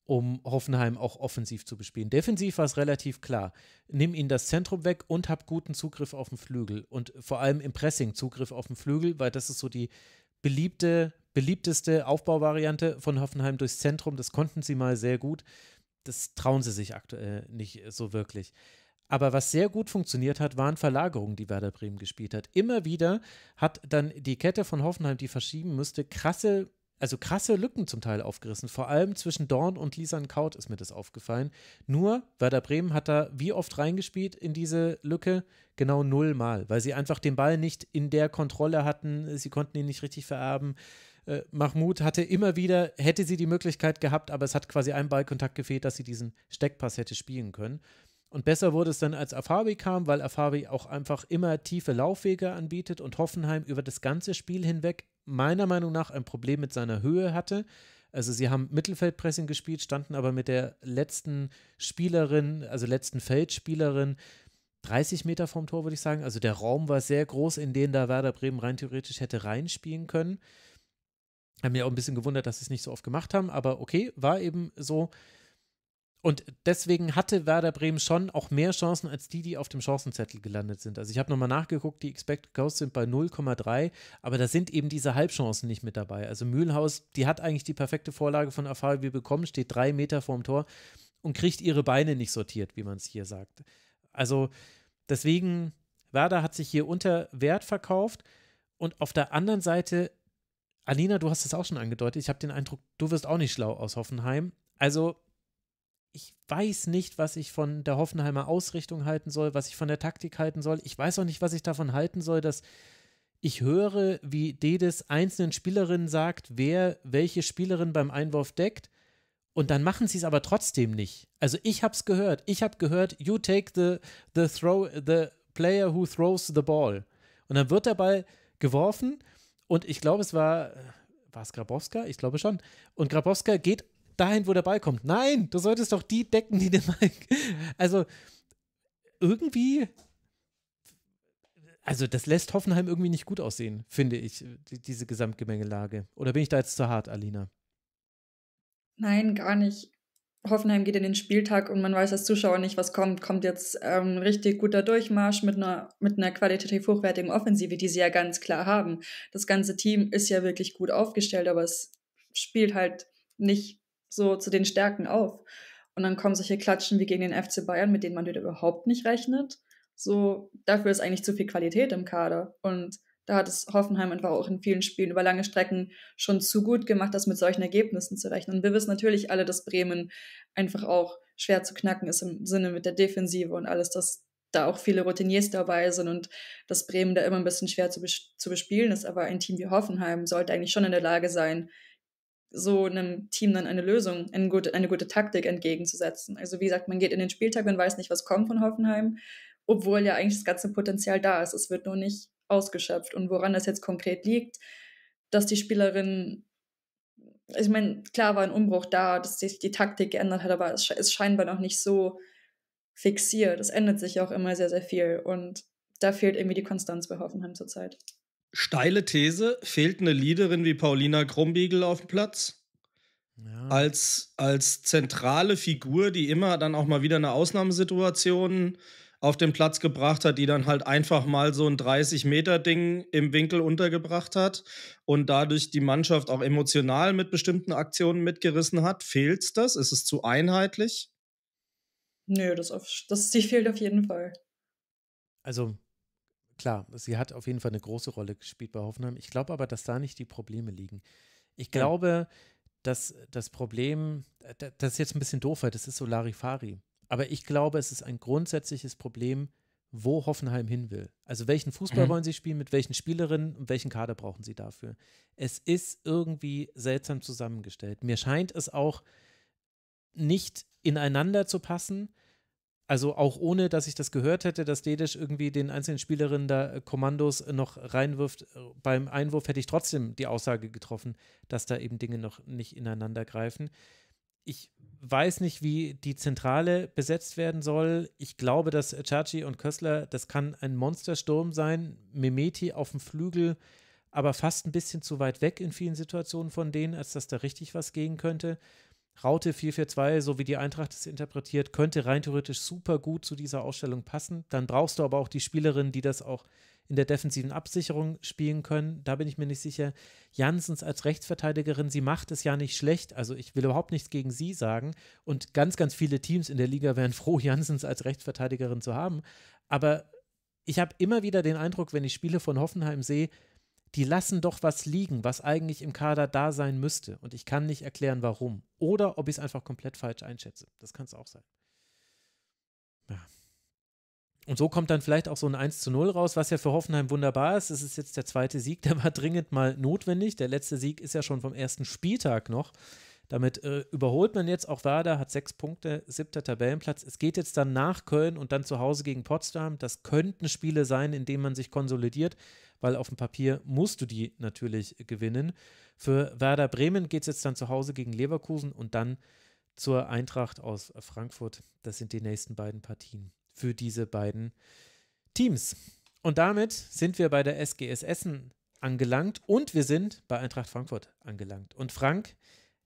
um Hoffenheim auch offensiv zu bespielen. Defensiv war es relativ klar. Nimm ihnen das Zentrum weg und hab guten Zugriff auf den Flügel und vor allem im Pressing Zugriff auf den Flügel, weil das ist so die beliebte, beliebteste Aufbauvariante von Hoffenheim durchs Zentrum. Das konnten sie mal sehr gut. Das trauen sie sich aktuell nicht so wirklich. Aber was sehr gut funktioniert hat, waren Verlagerungen, die Werder Bremen gespielt hat. Immer wieder hat dann die Kette von Hoffenheim, die verschieben müsste, krasse also krasse Lücken zum Teil aufgerissen. Vor allem zwischen Dorn und Lisan Kaut ist mir das aufgefallen. Nur Werder Bremen hat da wie oft reingespielt in diese Lücke? Genau null Mal, weil sie einfach den Ball nicht in der Kontrolle hatten. Sie konnten ihn nicht richtig vererben. Äh, Mahmoud hatte immer wieder, hätte sie die Möglichkeit gehabt, aber es hat quasi ein Ballkontakt gefehlt, dass sie diesen Steckpass hätte spielen können. Und besser wurde es dann, als Afabi kam, weil Afabi auch einfach immer tiefe Laufwege anbietet und Hoffenheim über das ganze Spiel hinweg meiner Meinung nach ein Problem mit seiner Höhe hatte. Also sie haben Mittelfeldpressing gespielt, standen aber mit der letzten Spielerin, also letzten Feldspielerin 30 Meter vom Tor, würde ich sagen. Also der Raum war sehr groß, in den da Werder Bremen rein theoretisch hätte reinspielen können. Haben mir auch ein bisschen gewundert, dass sie es nicht so oft gemacht haben, aber okay, war eben so. Und deswegen hatte Werder Bremen schon auch mehr Chancen als die, die auf dem Chancenzettel gelandet sind. Also ich habe nochmal nachgeguckt, die Expected Goals sind bei 0,3, aber da sind eben diese Halbchancen nicht mit dabei. Also Mühlhaus, die hat eigentlich die perfekte Vorlage von Erfahrung, Afabi bekommen, steht drei Meter vorm Tor und kriegt ihre Beine nicht sortiert, wie man es hier sagt. Also deswegen, Werder hat sich hier unter Wert verkauft und auf der anderen Seite, Alina, du hast es auch schon angedeutet, ich habe den Eindruck, du wirst auch nicht schlau aus Hoffenheim. Also ich weiß nicht, was ich von der Hoffenheimer Ausrichtung halten soll, was ich von der Taktik halten soll. Ich weiß auch nicht, was ich davon halten soll, dass ich höre, wie Dedes einzelnen Spielerinnen sagt, wer welche Spielerin beim Einwurf deckt. Und dann machen sie es aber trotzdem nicht. Also ich habe es gehört. Ich habe gehört, you take the, the throw, the player who throws the ball. Und dann wird der Ball geworfen und ich glaube, es war, war es Grabowska? Ich glaube schon. Und Grabowska geht dahin, wo der Ball kommt. Nein, du solltest doch die decken, die den Ball. Also irgendwie. Also, das lässt Hoffenheim irgendwie nicht gut aussehen, finde ich, diese Gesamtgemengelage. Oder bin ich da jetzt zu hart, Alina? Nein, gar nicht. Hoffenheim geht in den Spieltag und man weiß als Zuschauer nicht, was kommt. Kommt jetzt ähm, richtig guter Durchmarsch mit einer, mit einer qualitativ hochwertigen Offensive, die sie ja ganz klar haben. Das ganze Team ist ja wirklich gut aufgestellt, aber es spielt halt nicht so zu den Stärken auf. Und dann kommen solche Klatschen wie gegen den FC Bayern, mit denen man überhaupt nicht rechnet. So, dafür ist eigentlich zu viel Qualität im Kader. Und da hat es Hoffenheim einfach auch in vielen Spielen über lange Strecken schon zu gut gemacht, das mit solchen Ergebnissen zu rechnen. Und wir wissen natürlich alle, dass Bremen einfach auch schwer zu knacken ist im Sinne mit der Defensive und alles, dass da auch viele Routiniers dabei sind und dass Bremen da immer ein bisschen schwer zu, bes zu bespielen ist. Aber ein Team wie Hoffenheim sollte eigentlich schon in der Lage sein, so einem Team dann eine Lösung, eine gute, eine gute Taktik entgegenzusetzen. Also wie gesagt, man geht in den Spieltag und weiß nicht, was kommt von Hoffenheim, obwohl ja eigentlich das ganze Potenzial da ist. Es wird nur nicht ausgeschöpft. Und woran das jetzt konkret liegt, dass die Spielerin, ich meine, klar war ein Umbruch da, dass sich die Taktik geändert hat, aber es ist scheinbar noch nicht so fixiert. Es ändert sich ja auch immer sehr, sehr viel. Und da fehlt irgendwie die Konstanz bei Hoffenheim zurzeit steile These, fehlt eine Leaderin wie Paulina Krumbiegel auf dem Platz? Ja. Als, als zentrale Figur, die immer dann auch mal wieder eine Ausnahmesituation auf den Platz gebracht hat, die dann halt einfach mal so ein 30-Meter-Ding im Winkel untergebracht hat und dadurch die Mannschaft auch emotional mit bestimmten Aktionen mitgerissen hat. Fehlt's das? Ist es zu einheitlich? Nö, das, auf, das, die fehlt auf jeden Fall. Also klar, sie hat auf jeden Fall eine große Rolle gespielt bei Hoffenheim. Ich glaube aber, dass da nicht die Probleme liegen. Ich glaube, ja. dass das Problem, äh, das ist jetzt ein bisschen doof, das ist so Larifari. Aber ich glaube, es ist ein grundsätzliches Problem, wo Hoffenheim hin will. Also welchen Fußball mhm. wollen sie spielen, mit welchen Spielerinnen und welchen Kader brauchen sie dafür. Es ist irgendwie seltsam zusammengestellt. Mir scheint es auch nicht ineinander zu passen also auch ohne, dass ich das gehört hätte, dass Dedisch irgendwie den einzelnen Spielerinnen da äh, Kommandos äh, noch reinwirft, äh, beim Einwurf hätte ich trotzdem die Aussage getroffen, dass da eben Dinge noch nicht ineinander greifen. Ich weiß nicht, wie die Zentrale besetzt werden soll. Ich glaube, dass Chachi und Kössler, das kann ein Monstersturm sein. Mimeti auf dem Flügel, aber fast ein bisschen zu weit weg in vielen Situationen von denen, als dass da richtig was gehen könnte. Raute 442, so wie die Eintracht es interpretiert, könnte rein theoretisch super gut zu dieser Ausstellung passen. Dann brauchst du aber auch die Spielerinnen, die das auch in der defensiven Absicherung spielen können. Da bin ich mir nicht sicher. Janssens als Rechtsverteidigerin, sie macht es ja nicht schlecht. Also ich will überhaupt nichts gegen sie sagen. Und ganz, ganz viele Teams in der Liga wären froh, Janssens als Rechtsverteidigerin zu haben. Aber ich habe immer wieder den Eindruck, wenn ich Spiele von Hoffenheim sehe, die lassen doch was liegen, was eigentlich im Kader da sein müsste. Und ich kann nicht erklären, warum. Oder ob ich es einfach komplett falsch einschätze. Das kann es auch sein. Ja. Und so kommt dann vielleicht auch so ein 1 zu 0 raus, was ja für Hoffenheim wunderbar ist. Es ist jetzt der zweite Sieg, der war dringend mal notwendig. Der letzte Sieg ist ja schon vom ersten Spieltag noch. Damit äh, überholt man jetzt auch Werder, hat sechs Punkte, siebter Tabellenplatz. Es geht jetzt dann nach Köln und dann zu Hause gegen Potsdam. Das könnten Spiele sein, in denen man sich konsolidiert weil auf dem Papier musst du die natürlich gewinnen. Für Werder Bremen geht es jetzt dann zu Hause gegen Leverkusen und dann zur Eintracht aus Frankfurt. Das sind die nächsten beiden Partien für diese beiden Teams. Und damit sind wir bei der SGS Essen angelangt und wir sind bei Eintracht Frankfurt angelangt. Und Frank,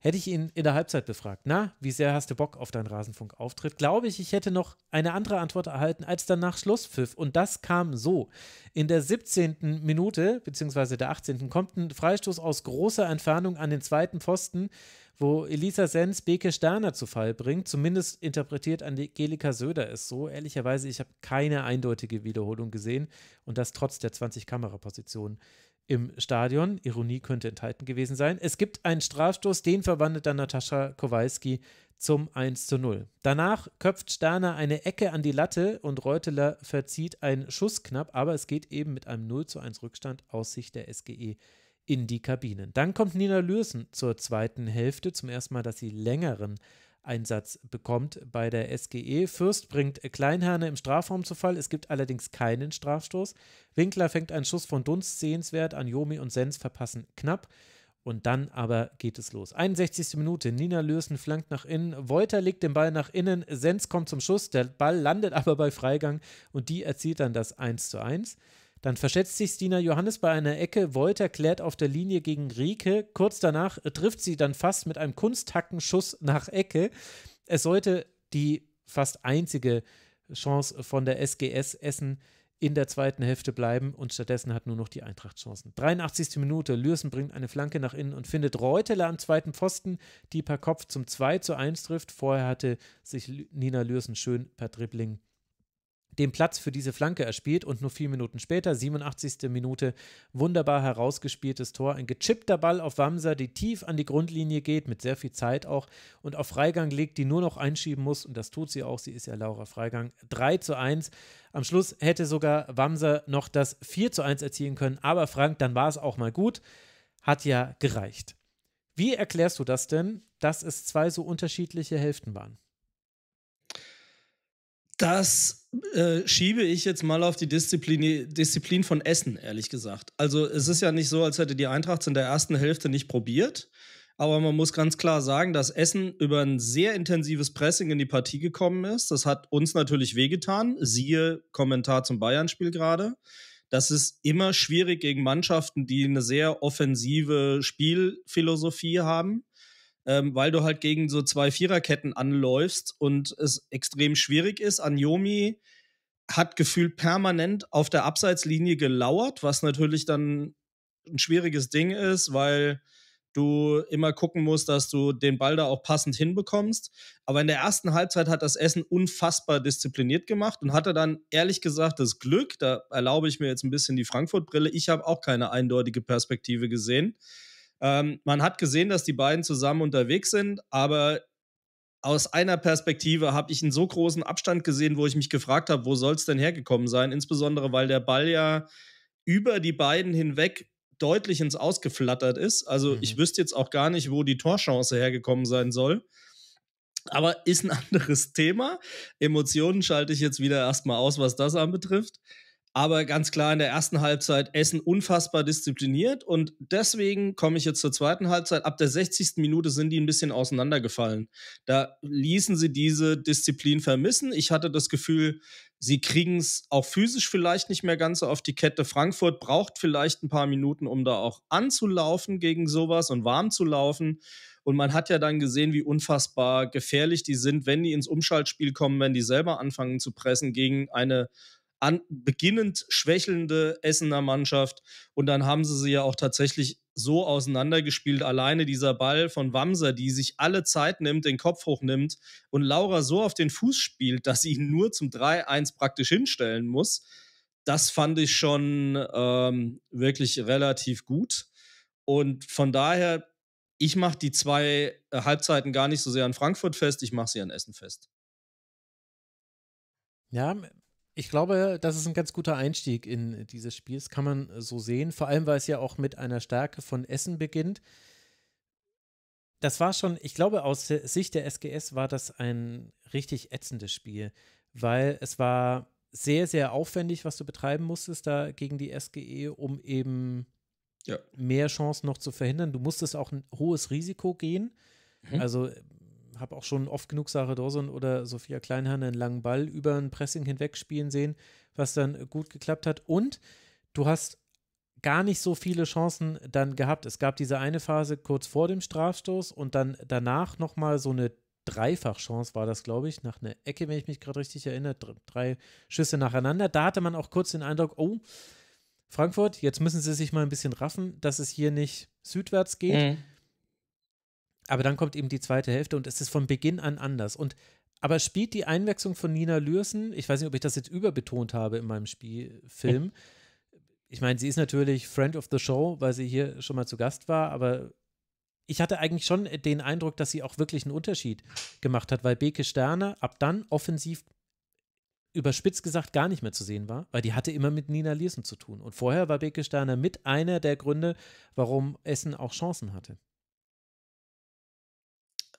hätte ich ihn in der Halbzeit befragt, na, wie sehr hast du Bock auf deinen Rasenfunkauftritt, glaube ich, ich hätte noch eine andere Antwort erhalten als danach Schlusspfiff. Und das kam so. In der 17. Minute, beziehungsweise der 18. kommt ein Freistoß aus großer Entfernung an den zweiten Pfosten, wo Elisa Sens Beke Sterner zu Fall bringt. Zumindest interpretiert Angelika Söder es so. Ehrlicherweise, ich habe keine eindeutige Wiederholung gesehen und das trotz der 20 Kamerapositionen, im Stadion. Ironie könnte enthalten gewesen sein. Es gibt einen Strafstoß, den verwandelt dann Natascha Kowalski zum 1 zu 0. Danach köpft Sterner eine Ecke an die Latte und Reuteler verzieht einen Schuss knapp, aber es geht eben mit einem 0 zu 1 Rückstand aus Sicht der SGE in die Kabinen. Dann kommt Nina Lürsen zur zweiten Hälfte, zum ersten Mal, dass sie längeren Einsatz bekommt bei der SGE. Fürst bringt Kleinherne im Strafraum zu Fall. Es gibt allerdings keinen Strafstoß. Winkler fängt einen Schuss von Dunst sehenswert an. Jomi und Sens verpassen knapp. Und dann aber geht es los. 61. Minute, Nina Lösen flankt nach innen, Wolter legt den Ball nach innen, Sens kommt zum Schuss, der Ball landet aber bei Freigang und die erzielt dann das 1 zu 1. Dann verschätzt sich Stina Johannes bei einer Ecke. Wolter klärt auf der Linie gegen Rieke. Kurz danach trifft sie dann fast mit einem Kunsthackenschuss nach Ecke. Es sollte die fast einzige Chance von der SGS Essen in der zweiten Hälfte bleiben und stattdessen hat nur noch die Eintracht Chancen. 83. Minute, Lürsen bringt eine Flanke nach innen und findet Reuteler am zweiten Pfosten, die per Kopf zum 2 zu 1 trifft. Vorher hatte sich Nina Lürsen schön per Dribbling den Platz für diese Flanke erspielt und nur vier Minuten später, 87. Minute, wunderbar herausgespieltes Tor. Ein gechippter Ball auf Wamser, die tief an die Grundlinie geht, mit sehr viel Zeit auch und auf Freigang legt, die nur noch einschieben muss. Und das tut sie auch. Sie ist ja Laura Freigang. 3 zu 1. Am Schluss hätte sogar Wamser noch das 4 zu 1 erzielen können. Aber Frank, dann war es auch mal gut. Hat ja gereicht. Wie erklärst du das denn, dass es zwei so unterschiedliche Hälften waren? Das äh, schiebe ich jetzt mal auf die Disziplin, Disziplin von Essen, ehrlich gesagt. Also es ist ja nicht so, als hätte die Eintracht in der ersten Hälfte nicht probiert. Aber man muss ganz klar sagen, dass Essen über ein sehr intensives Pressing in die Partie gekommen ist. Das hat uns natürlich wehgetan. Siehe Kommentar zum Bayern-Spiel gerade. Das ist immer schwierig gegen Mannschaften, die eine sehr offensive Spielphilosophie haben ähm, weil du halt gegen so zwei Viererketten anläufst und es extrem schwierig ist. Anjomi hat gefühlt permanent auf der Abseitslinie gelauert, was natürlich dann ein schwieriges Ding ist, weil du immer gucken musst, dass du den Ball da auch passend hinbekommst. Aber in der ersten Halbzeit hat das Essen unfassbar diszipliniert gemacht und hatte dann ehrlich gesagt das Glück, da erlaube ich mir jetzt ein bisschen die Frankfurt-Brille, ich habe auch keine eindeutige Perspektive gesehen, ähm, man hat gesehen, dass die beiden zusammen unterwegs sind, aber aus einer Perspektive habe ich einen so großen Abstand gesehen, wo ich mich gefragt habe, wo soll es denn hergekommen sein? Insbesondere, weil der Ball ja über die beiden hinweg deutlich ins Ausgeflattert ist. Also mhm. ich wüsste jetzt auch gar nicht, wo die Torchance hergekommen sein soll. Aber ist ein anderes Thema. Emotionen schalte ich jetzt wieder erstmal aus, was das anbetrifft. Aber ganz klar in der ersten Halbzeit Essen unfassbar diszipliniert und deswegen komme ich jetzt zur zweiten Halbzeit. Ab der 60. Minute sind die ein bisschen auseinandergefallen. Da ließen sie diese Disziplin vermissen. Ich hatte das Gefühl, sie kriegen es auch physisch vielleicht nicht mehr ganz so auf die Kette. Frankfurt braucht vielleicht ein paar Minuten, um da auch anzulaufen gegen sowas und warm zu laufen. Und man hat ja dann gesehen, wie unfassbar gefährlich die sind, wenn die ins Umschaltspiel kommen, wenn die selber anfangen zu pressen gegen eine an, beginnend schwächelnde Essener Mannschaft. Und dann haben sie sie ja auch tatsächlich so auseinandergespielt. Alleine dieser Ball von Wamser, die sich alle Zeit nimmt, den Kopf hochnimmt und Laura so auf den Fuß spielt, dass sie ihn nur zum 3-1 praktisch hinstellen muss. Das fand ich schon ähm, wirklich relativ gut. Und von daher, ich mache die zwei äh, Halbzeiten gar nicht so sehr an Frankfurt fest, ich mache sie an Essen fest. Ja, ich glaube, das ist ein ganz guter Einstieg in dieses Spiel. Das kann man so sehen. Vor allem, weil es ja auch mit einer Stärke von Essen beginnt. Das war schon, ich glaube, aus Sicht der SGS war das ein richtig ätzendes Spiel, weil es war sehr, sehr aufwendig, was du betreiben musstest da gegen die SGE, um eben ja. mehr Chancen noch zu verhindern. Du musstest auch ein hohes Risiko gehen. Mhm. Also habe auch schon oft genug Sarah Dawson oder Sophia Kleinhahn einen langen Ball über ein Pressing hinweg spielen sehen, was dann gut geklappt hat. Und du hast gar nicht so viele Chancen dann gehabt. Es gab diese eine Phase kurz vor dem Strafstoß und dann danach nochmal so eine Dreifachchance war das, glaube ich, nach einer Ecke, wenn ich mich gerade richtig erinnere, drei Schüsse nacheinander. Da hatte man auch kurz den Eindruck, oh, Frankfurt, jetzt müssen sie sich mal ein bisschen raffen, dass es hier nicht südwärts geht. Mhm aber dann kommt eben die zweite Hälfte und es ist von Beginn an anders. Und aber spielt die Einwechslung von Nina Lürsen, ich weiß nicht, ob ich das jetzt überbetont habe in meinem Spielfilm. Ich meine, sie ist natürlich Friend of the Show, weil sie hier schon mal zu Gast war, aber ich hatte eigentlich schon den Eindruck, dass sie auch wirklich einen Unterschied gemacht hat, weil Beke Sterne ab dann offensiv überspitzt gesagt gar nicht mehr zu sehen war, weil die hatte immer mit Nina Liersen zu tun. Und vorher war Beke Sterne mit einer der Gründe, warum Essen auch Chancen hatte.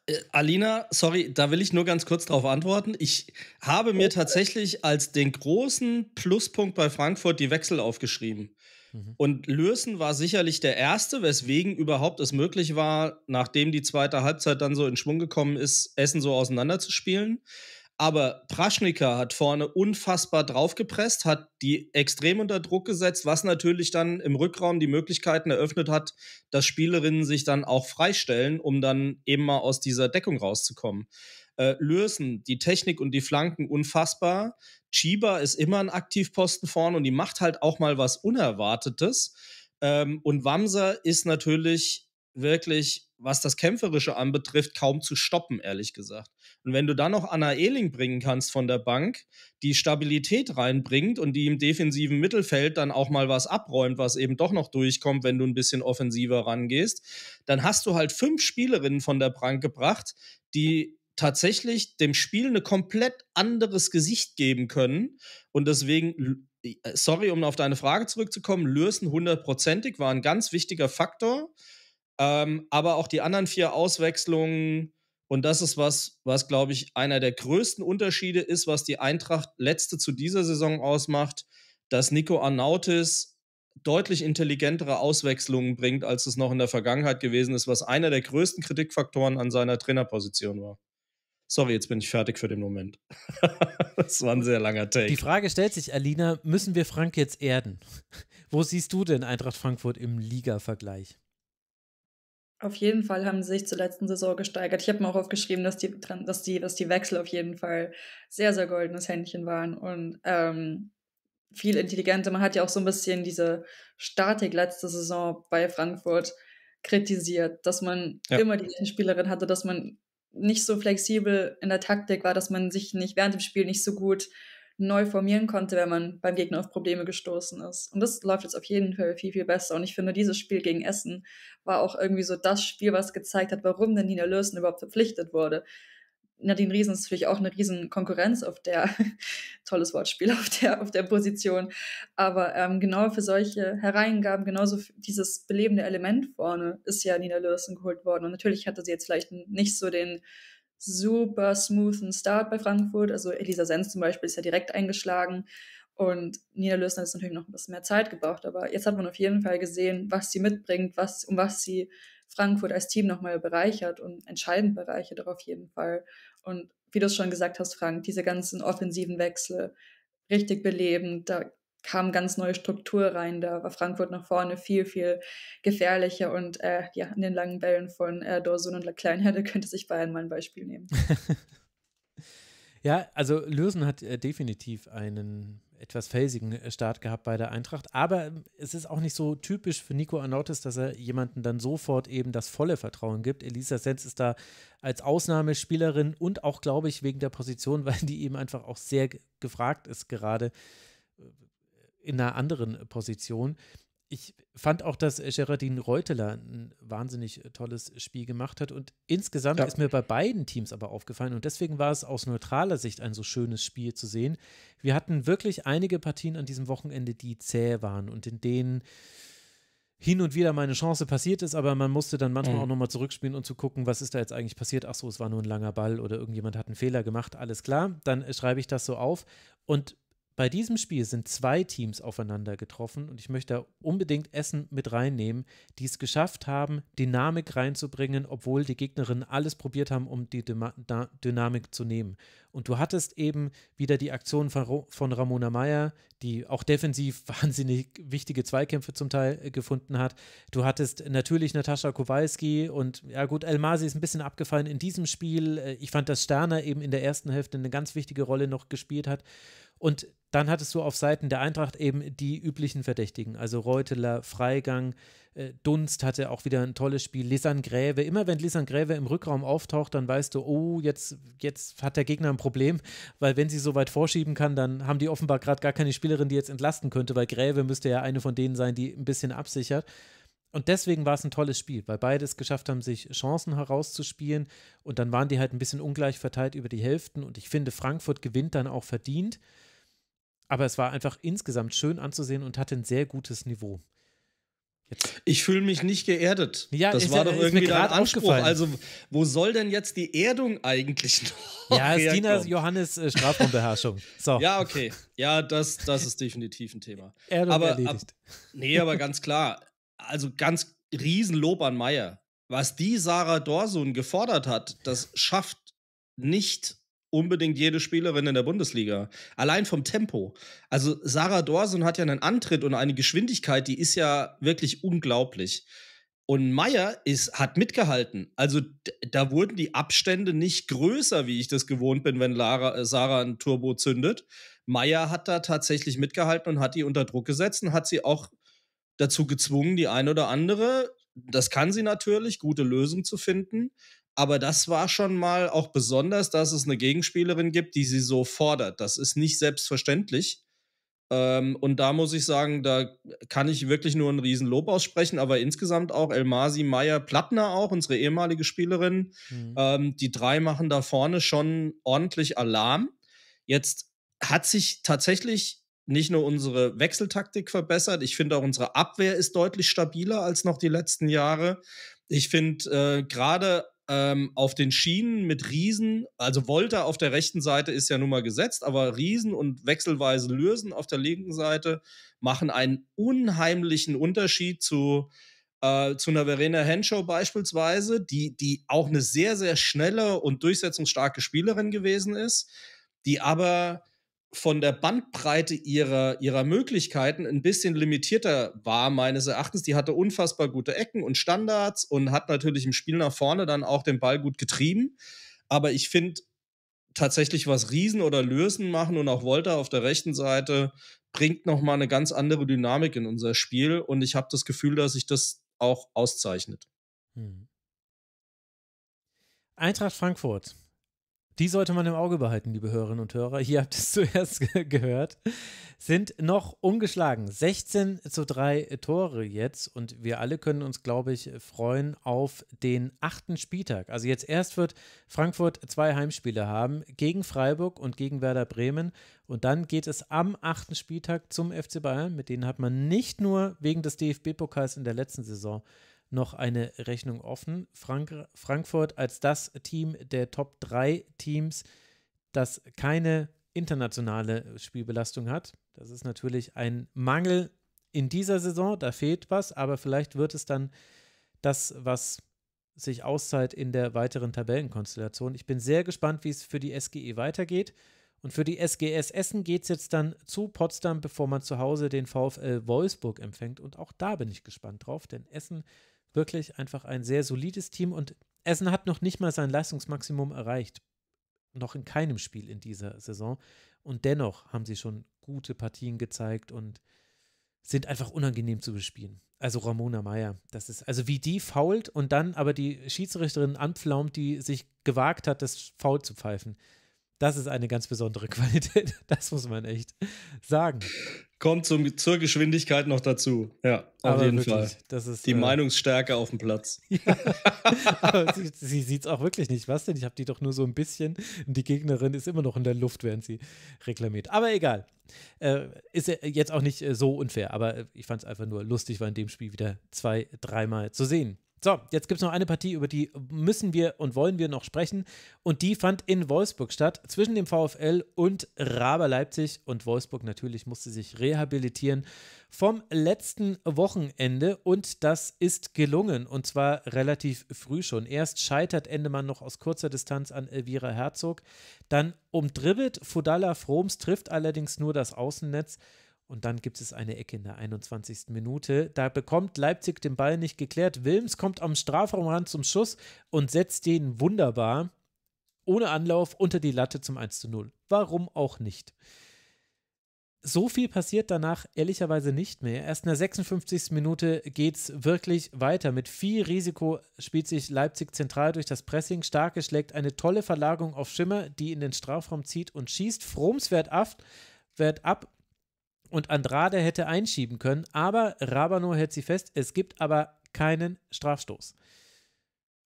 Äh, Alina, sorry, da will ich nur ganz kurz darauf antworten. Ich habe mir tatsächlich als den großen Pluspunkt bei Frankfurt die Wechsel aufgeschrieben. Mhm. Und Lösen war sicherlich der erste, weswegen überhaupt es möglich war, nachdem die zweite Halbzeit dann so in Schwung gekommen ist, Essen so auseinanderzuspielen. Aber Praschnika hat vorne unfassbar draufgepresst, hat die extrem unter Druck gesetzt, was natürlich dann im Rückraum die Möglichkeiten eröffnet hat, dass Spielerinnen sich dann auch freistellen, um dann eben mal aus dieser Deckung rauszukommen. Äh, Lösen, die Technik und die Flanken unfassbar. Chiba ist immer ein Aktivposten vorne und die macht halt auch mal was Unerwartetes. Ähm, und Wamsa ist natürlich wirklich was das Kämpferische anbetrifft, kaum zu stoppen, ehrlich gesagt. Und wenn du dann noch Anna Ehling bringen kannst von der Bank, die Stabilität reinbringt und die im defensiven Mittelfeld dann auch mal was abräumt, was eben doch noch durchkommt, wenn du ein bisschen offensiver rangehst, dann hast du halt fünf Spielerinnen von der Bank gebracht, die tatsächlich dem Spiel ein komplett anderes Gesicht geben können. Und deswegen äh, sorry, um auf deine Frage zurückzukommen, Lürsen hundertprozentig war ein ganz wichtiger Faktor. Ähm, aber auch die anderen vier Auswechslungen, und das ist was, was glaube ich einer der größten Unterschiede ist, was die Eintracht letzte zu dieser Saison ausmacht, dass Nico Arnautis deutlich intelligentere Auswechslungen bringt, als es noch in der Vergangenheit gewesen ist, was einer der größten Kritikfaktoren an seiner Trainerposition war. Sorry, jetzt bin ich fertig für den Moment. das war ein sehr langer Take. Die Frage stellt sich, Alina, müssen wir Frank jetzt erden? Wo siehst du denn Eintracht Frankfurt im Liga-Vergleich? Auf jeden Fall haben sie sich zur letzten Saison gesteigert. Ich habe mir auch aufgeschrieben, dass die, dass, die, dass die Wechsel auf jeden Fall sehr, sehr goldenes Händchen waren und ähm, viel intelligenter. Man hat ja auch so ein bisschen diese Statik letzte Saison bei Frankfurt kritisiert, dass man ja. immer die Spielerin hatte, dass man nicht so flexibel in der Taktik war, dass man sich nicht während dem Spiel nicht so gut neu formieren konnte, wenn man beim Gegner auf Probleme gestoßen ist. Und das läuft jetzt auf jeden Fall viel, viel besser. Und ich finde, dieses Spiel gegen Essen war auch irgendwie so das Spiel, was gezeigt hat, warum denn Nina Lösen überhaupt verpflichtet wurde. Nadine Riesen ist natürlich auch eine riesen Konkurrenz auf der, tolles Wortspiel, auf der, auf der Position. Aber ähm, genau für solche Hereingaben, genauso dieses belebende Element vorne ist ja Nina Lösen geholt worden. Und natürlich hatte sie jetzt vielleicht nicht so den super smoothen Start bei Frankfurt. Also Elisa Sens zum Beispiel ist ja direkt eingeschlagen und Nina Lösner hat natürlich noch ein bisschen mehr Zeit gebraucht. Aber jetzt hat man auf jeden Fall gesehen, was sie mitbringt, was, um was sie Frankfurt als Team nochmal bereichert und entscheidend bereichert auf jeden Fall. Und wie du es schon gesagt hast, Frank, diese ganzen offensiven Wechsel richtig belebend, da kam ganz neue Struktur rein. Da war Frankfurt nach vorne viel, viel gefährlicher und äh, ja, an den langen Bällen von äh, Dorsun und Kleinherde könnte sich Bayern mal ein Beispiel nehmen. ja, also Lösen hat äh, definitiv einen etwas felsigen äh, Start gehabt bei der Eintracht. Aber ähm, es ist auch nicht so typisch für Nico Arnautis, dass er jemanden dann sofort eben das volle Vertrauen gibt. Elisa Senz ist da als Ausnahmespielerin und auch, glaube ich, wegen der Position, weil die eben einfach auch sehr gefragt ist gerade äh, in einer anderen äh, Position. Ich fand auch, dass äh, Gerardine Reuteler ein wahnsinnig äh, tolles Spiel gemacht hat. Und insgesamt ja. ist mir bei beiden Teams aber aufgefallen. Und deswegen war es aus neutraler Sicht ein so schönes Spiel zu sehen. Wir hatten wirklich einige Partien an diesem Wochenende, die zäh waren und in denen hin und wieder meine Chance passiert ist, aber man musste dann manchmal mhm. auch nochmal zurückspielen und zu gucken, was ist da jetzt eigentlich passiert. Ach so, es war nur ein langer Ball oder irgendjemand hat einen Fehler gemacht, alles klar, dann schreibe ich das so auf. Und bei diesem Spiel sind zwei Teams aufeinander getroffen und ich möchte da unbedingt Essen mit reinnehmen, die es geschafft haben, Dynamik reinzubringen, obwohl die Gegnerinnen alles probiert haben, um die Dyma D Dynamik zu nehmen. Und du hattest eben wieder die Aktion von, von Ramona Meyer, die auch defensiv wahnsinnig wichtige Zweikämpfe zum Teil äh, gefunden hat. Du hattest natürlich Natascha Kowalski und ja gut, Elmasi ist ein bisschen abgefallen in diesem Spiel. Äh, ich fand, dass Sterner eben in der ersten Hälfte eine ganz wichtige Rolle noch gespielt hat. Und dann hattest du auf Seiten der Eintracht eben die üblichen Verdächtigen, also Reuteler, Freigang, äh, Dunst hatte auch wieder ein tolles Spiel, Lisan Gräve. Immer wenn Lisan Gräve im Rückraum auftaucht, dann weißt du, oh, jetzt, jetzt hat der Gegner ein Problem, weil wenn sie so weit vorschieben kann, dann haben die offenbar gerade gar keine Spielerin, die jetzt entlasten könnte, weil Gräve müsste ja eine von denen sein, die ein bisschen absichert. Und deswegen war es ein tolles Spiel, weil beide es geschafft haben, sich Chancen herauszuspielen. Und dann waren die halt ein bisschen ungleich verteilt über die Hälften. Und ich finde, Frankfurt gewinnt dann auch verdient. Aber es war einfach insgesamt schön anzusehen und hatte ein sehr gutes Niveau. Jetzt. Ich fühle mich nicht geerdet. Ja, das war doch irgendwie dein Anspruch. Also, wo soll denn jetzt die Erdung eigentlich noch? Ja, es Dina Johannes äh, Strafraumbeherrschung. So. ja, okay. Ja, das, das ist definitiv ein Thema. Erdung aber, erledigt. Ab, nee, aber ganz klar. Also, ganz Riesenlob an Meier. Was die Sarah Dorsun gefordert hat, das schafft nicht unbedingt jede Spielerin in der Bundesliga. Allein vom Tempo. Also Sarah Dorsen hat ja einen Antritt und eine Geschwindigkeit, die ist ja wirklich unglaublich. Und Meier ist, hat mitgehalten. Also da wurden die Abstände nicht größer, wie ich das gewohnt bin, wenn Lara, äh, Sarah ein Turbo zündet. Meier hat da tatsächlich mitgehalten und hat die unter Druck gesetzt und hat sie auch dazu gezwungen, die eine oder andere, das kann sie natürlich, gute Lösung zu finden. Aber das war schon mal auch besonders, dass es eine Gegenspielerin gibt, die sie so fordert. Das ist nicht selbstverständlich. Ähm, und da muss ich sagen, da kann ich wirklich nur ein Riesenlob aussprechen, aber insgesamt auch Elmasi Meyer-Plattner auch, unsere ehemalige Spielerin. Mhm. Ähm, die drei machen da vorne schon ordentlich Alarm. Jetzt hat sich tatsächlich nicht nur unsere Wechseltaktik verbessert, ich finde auch unsere Abwehr ist deutlich stabiler als noch die letzten Jahre. Ich finde äh, gerade ähm, auf den Schienen mit Riesen, also Volta auf der rechten Seite ist ja nun mal gesetzt, aber Riesen und wechselweise Lürsen auf der linken Seite machen einen unheimlichen Unterschied zu, äh, zu einer Verena Henshaw beispielsweise, die, die auch eine sehr, sehr schnelle und durchsetzungsstarke Spielerin gewesen ist, die aber von der Bandbreite ihrer, ihrer Möglichkeiten ein bisschen limitierter war, meines Erachtens. Die hatte unfassbar gute Ecken und Standards und hat natürlich im Spiel nach vorne dann auch den Ball gut getrieben. Aber ich finde tatsächlich, was Riesen oder Lösen machen und auch Volta auf der rechten Seite bringt nochmal eine ganz andere Dynamik in unser Spiel. Und ich habe das Gefühl, dass sich das auch auszeichnet. Hm. Eintracht Frankfurt die sollte man im Auge behalten, liebe Hörerinnen und Hörer. Hier habt ihr es zuerst gehört. Sind noch ungeschlagen. 16 zu 3 Tore jetzt. Und wir alle können uns, glaube ich, freuen auf den achten Spieltag. Also jetzt erst wird Frankfurt zwei Heimspiele haben gegen Freiburg und gegen Werder Bremen. Und dann geht es am achten Spieltag zum FC Bayern. Mit denen hat man nicht nur wegen des DFB-Pokals in der letzten Saison noch eine Rechnung offen. Frank Frankfurt als das Team der Top 3 Teams, das keine internationale Spielbelastung hat. Das ist natürlich ein Mangel in dieser Saison, da fehlt was, aber vielleicht wird es dann das, was sich auszahlt in der weiteren Tabellenkonstellation. Ich bin sehr gespannt, wie es für die SGE weitergeht. Und für die SGS Essen geht es jetzt dann zu Potsdam, bevor man zu Hause den VfL Wolfsburg empfängt. Und auch da bin ich gespannt drauf, denn Essen wirklich einfach ein sehr solides Team und Essen hat noch nicht mal sein Leistungsmaximum erreicht. Noch in keinem Spiel in dieser Saison. Und dennoch haben sie schon gute Partien gezeigt und sind einfach unangenehm zu bespielen. Also Ramona Meyer, das ist, also wie die fault und dann aber die Schiedsrichterin anpflaumt, die sich gewagt hat, das faul zu pfeifen. Das ist eine ganz besondere Qualität. Das muss man echt sagen kommt zum, zur Geschwindigkeit noch dazu. Ja, auf aber jeden wirklich, Fall. Das ist, die äh, Meinungsstärke auf dem Platz. ja, aber sie, sie sieht es auch wirklich nicht. Was denn? Ich habe die doch nur so ein bisschen. Und die Gegnerin ist immer noch in der Luft, während sie reklamiert. Aber egal. Äh, ist jetzt auch nicht äh, so unfair. Aber äh, ich fand es einfach nur lustig, war in dem Spiel wieder zwei, dreimal zu sehen. So, jetzt gibt es noch eine Partie, über die müssen wir und wollen wir noch sprechen. Und die fand in Wolfsburg statt, zwischen dem VfL und Raber Leipzig. Und Wolfsburg natürlich musste sich rehabilitieren vom letzten Wochenende. Und das ist gelungen. Und zwar relativ früh schon. Erst scheitert Endemann noch aus kurzer Distanz an Elvira Herzog. Dann umdribbelt Fudala Froms, trifft allerdings nur das Außennetz. Und dann gibt es eine Ecke in der 21. Minute. Da bekommt Leipzig den Ball nicht geklärt. Wilms kommt am Strafraum ran zum Schuss und setzt den wunderbar, ohne Anlauf, unter die Latte zum 1 zu 0. Warum auch nicht? So viel passiert danach ehrlicherweise nicht mehr. Erst in der 56. Minute geht es wirklich weiter. Mit viel Risiko spielt sich Leipzig zentral durch das Pressing. Starke schlägt eine tolle Verlagerung auf Schimmer, die in den Strafraum zieht und schießt. Froms wehrt ab, und Andrade hätte einschieben können, aber Rabano hält sie fest, es gibt aber keinen Strafstoß.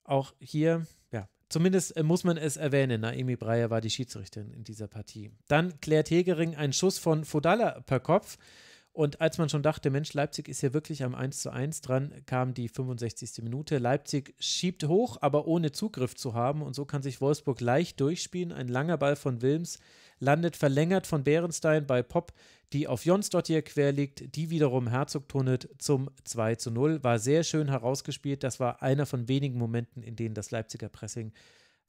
Auch hier, ja, zumindest äh, muss man es erwähnen, Naomi Breyer war die Schiedsrichterin in dieser Partie. Dann klärt Hegering einen Schuss von Fodala per Kopf. Und als man schon dachte, Mensch, Leipzig ist hier wirklich am 1 zu 1 dran, kam die 65. Minute. Leipzig schiebt hoch, aber ohne Zugriff zu haben. Und so kann sich Wolfsburg leicht durchspielen. Ein langer Ball von Wilms landet verlängert von Bärenstein bei Pop, die auf Jonsdottir querlegt, die wiederum Herzog tunnelt zum 2 zu 0. War sehr schön herausgespielt. Das war einer von wenigen Momenten, in denen das Leipziger Pressing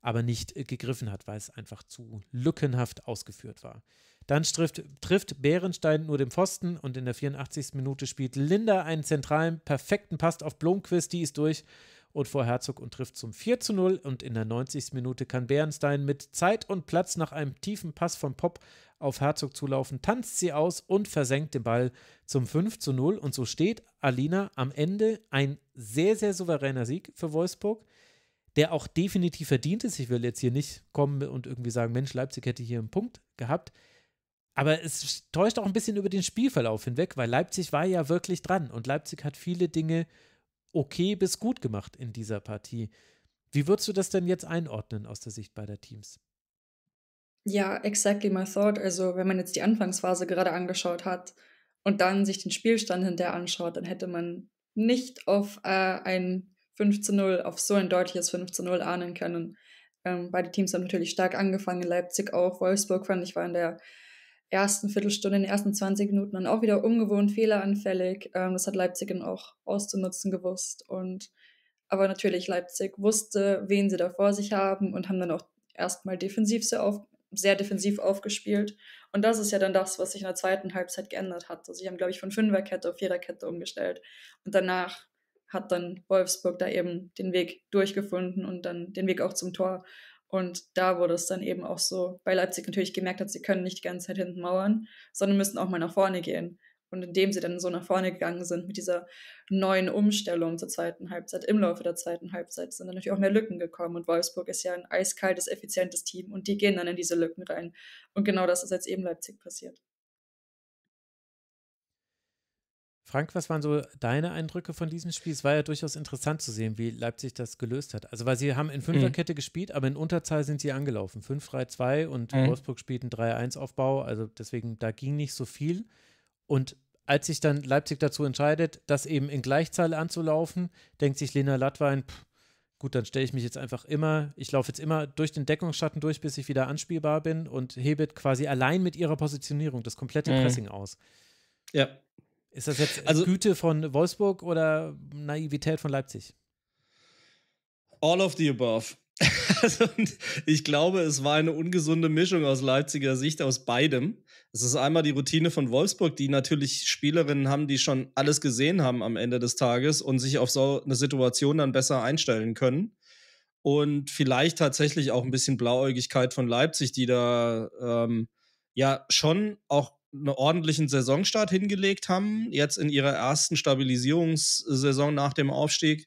aber nicht äh, gegriffen hat, weil es einfach zu lückenhaft ausgeführt war. Dann trifft, trifft Bärenstein nur den Pfosten und in der 84. Minute spielt Linda einen zentralen, perfekten Pass auf Blomqvist, die ist durch und vor Herzog und trifft zum 4 zu 0 und in der 90. Minute kann Bernstein mit Zeit und Platz nach einem tiefen Pass von Pop auf Herzog zulaufen, tanzt sie aus und versenkt den Ball zum 5 zu 0 und so steht Alina am Ende ein sehr, sehr souveräner Sieg für Wolfsburg der auch definitiv verdient ist. Ich will jetzt hier nicht kommen und irgendwie sagen, Mensch, Leipzig hätte hier einen Punkt gehabt. Aber es täuscht auch ein bisschen über den Spielverlauf hinweg, weil Leipzig war ja wirklich dran und Leipzig hat viele Dinge okay bis gut gemacht in dieser Partie. Wie würdest du das denn jetzt einordnen aus der Sicht beider Teams? Ja, exactly my thought. Also, wenn man jetzt die Anfangsphase gerade angeschaut hat und dann sich den Spielstand hinterher anschaut, dann hätte man nicht auf äh, ein 5 zu 0, auf so ein deutliches 5 zu 0 ahnen können. Ähm, beide Teams haben natürlich stark angefangen, Leipzig auch. Wolfsburg fand ich war in der ersten Viertelstunde, in den ersten 20 Minuten dann auch wieder ungewohnt fehleranfällig. Ähm, das hat Leipzig dann auch auszunutzen gewusst. Und aber natürlich, Leipzig wusste, wen sie da vor sich haben und haben dann auch erstmal defensiv sehr, auf, sehr defensiv aufgespielt. Und das ist ja dann das, was sich in der zweiten Halbzeit geändert hat. Also sie haben, glaube ich, von Fünferkette auf Viererkette umgestellt. Und danach hat dann Wolfsburg da eben den Weg durchgefunden und dann den Weg auch zum Tor. Und da wurde es dann eben auch so, bei Leipzig natürlich gemerkt hat, sie können nicht die ganze Zeit hinten mauern, sondern müssen auch mal nach vorne gehen. Und indem sie dann so nach vorne gegangen sind mit dieser neuen Umstellung zur zweiten Halbzeit, im Laufe der zweiten Halbzeit, sind dann natürlich auch mehr Lücken gekommen. Und Wolfsburg ist ja ein eiskaltes, effizientes Team und die gehen dann in diese Lücken rein. Und genau das ist jetzt eben Leipzig passiert. Frank, was waren so deine Eindrücke von diesem Spiel? Es war ja durchaus interessant zu sehen, wie Leipzig das gelöst hat. Also, weil sie haben in mhm. Fünferkette mhm. gespielt, aber in Unterzahl sind sie angelaufen. 5-3-2 und mhm. Wolfsburg spielt einen 3-1-Aufbau. Also, deswegen, da ging nicht so viel. Und als sich dann Leipzig dazu entscheidet, das eben in Gleichzahl anzulaufen, denkt sich Lena Latwein, pff, gut, dann stelle ich mich jetzt einfach immer, ich laufe jetzt immer durch den Deckungsschatten durch, bis ich wieder anspielbar bin und hebet quasi allein mit ihrer Positionierung das komplette mhm. Pressing aus. Ja. Ist das jetzt also, Güte von Wolfsburg oder Naivität von Leipzig? All of the above. Also, ich glaube, es war eine ungesunde Mischung aus Leipziger Sicht, aus beidem. Es ist einmal die Routine von Wolfsburg, die natürlich Spielerinnen haben, die schon alles gesehen haben am Ende des Tages und sich auf so eine Situation dann besser einstellen können. Und vielleicht tatsächlich auch ein bisschen Blauäugigkeit von Leipzig, die da ähm, ja schon auch einen ordentlichen Saisonstart hingelegt haben, jetzt in ihrer ersten Stabilisierungssaison nach dem Aufstieg.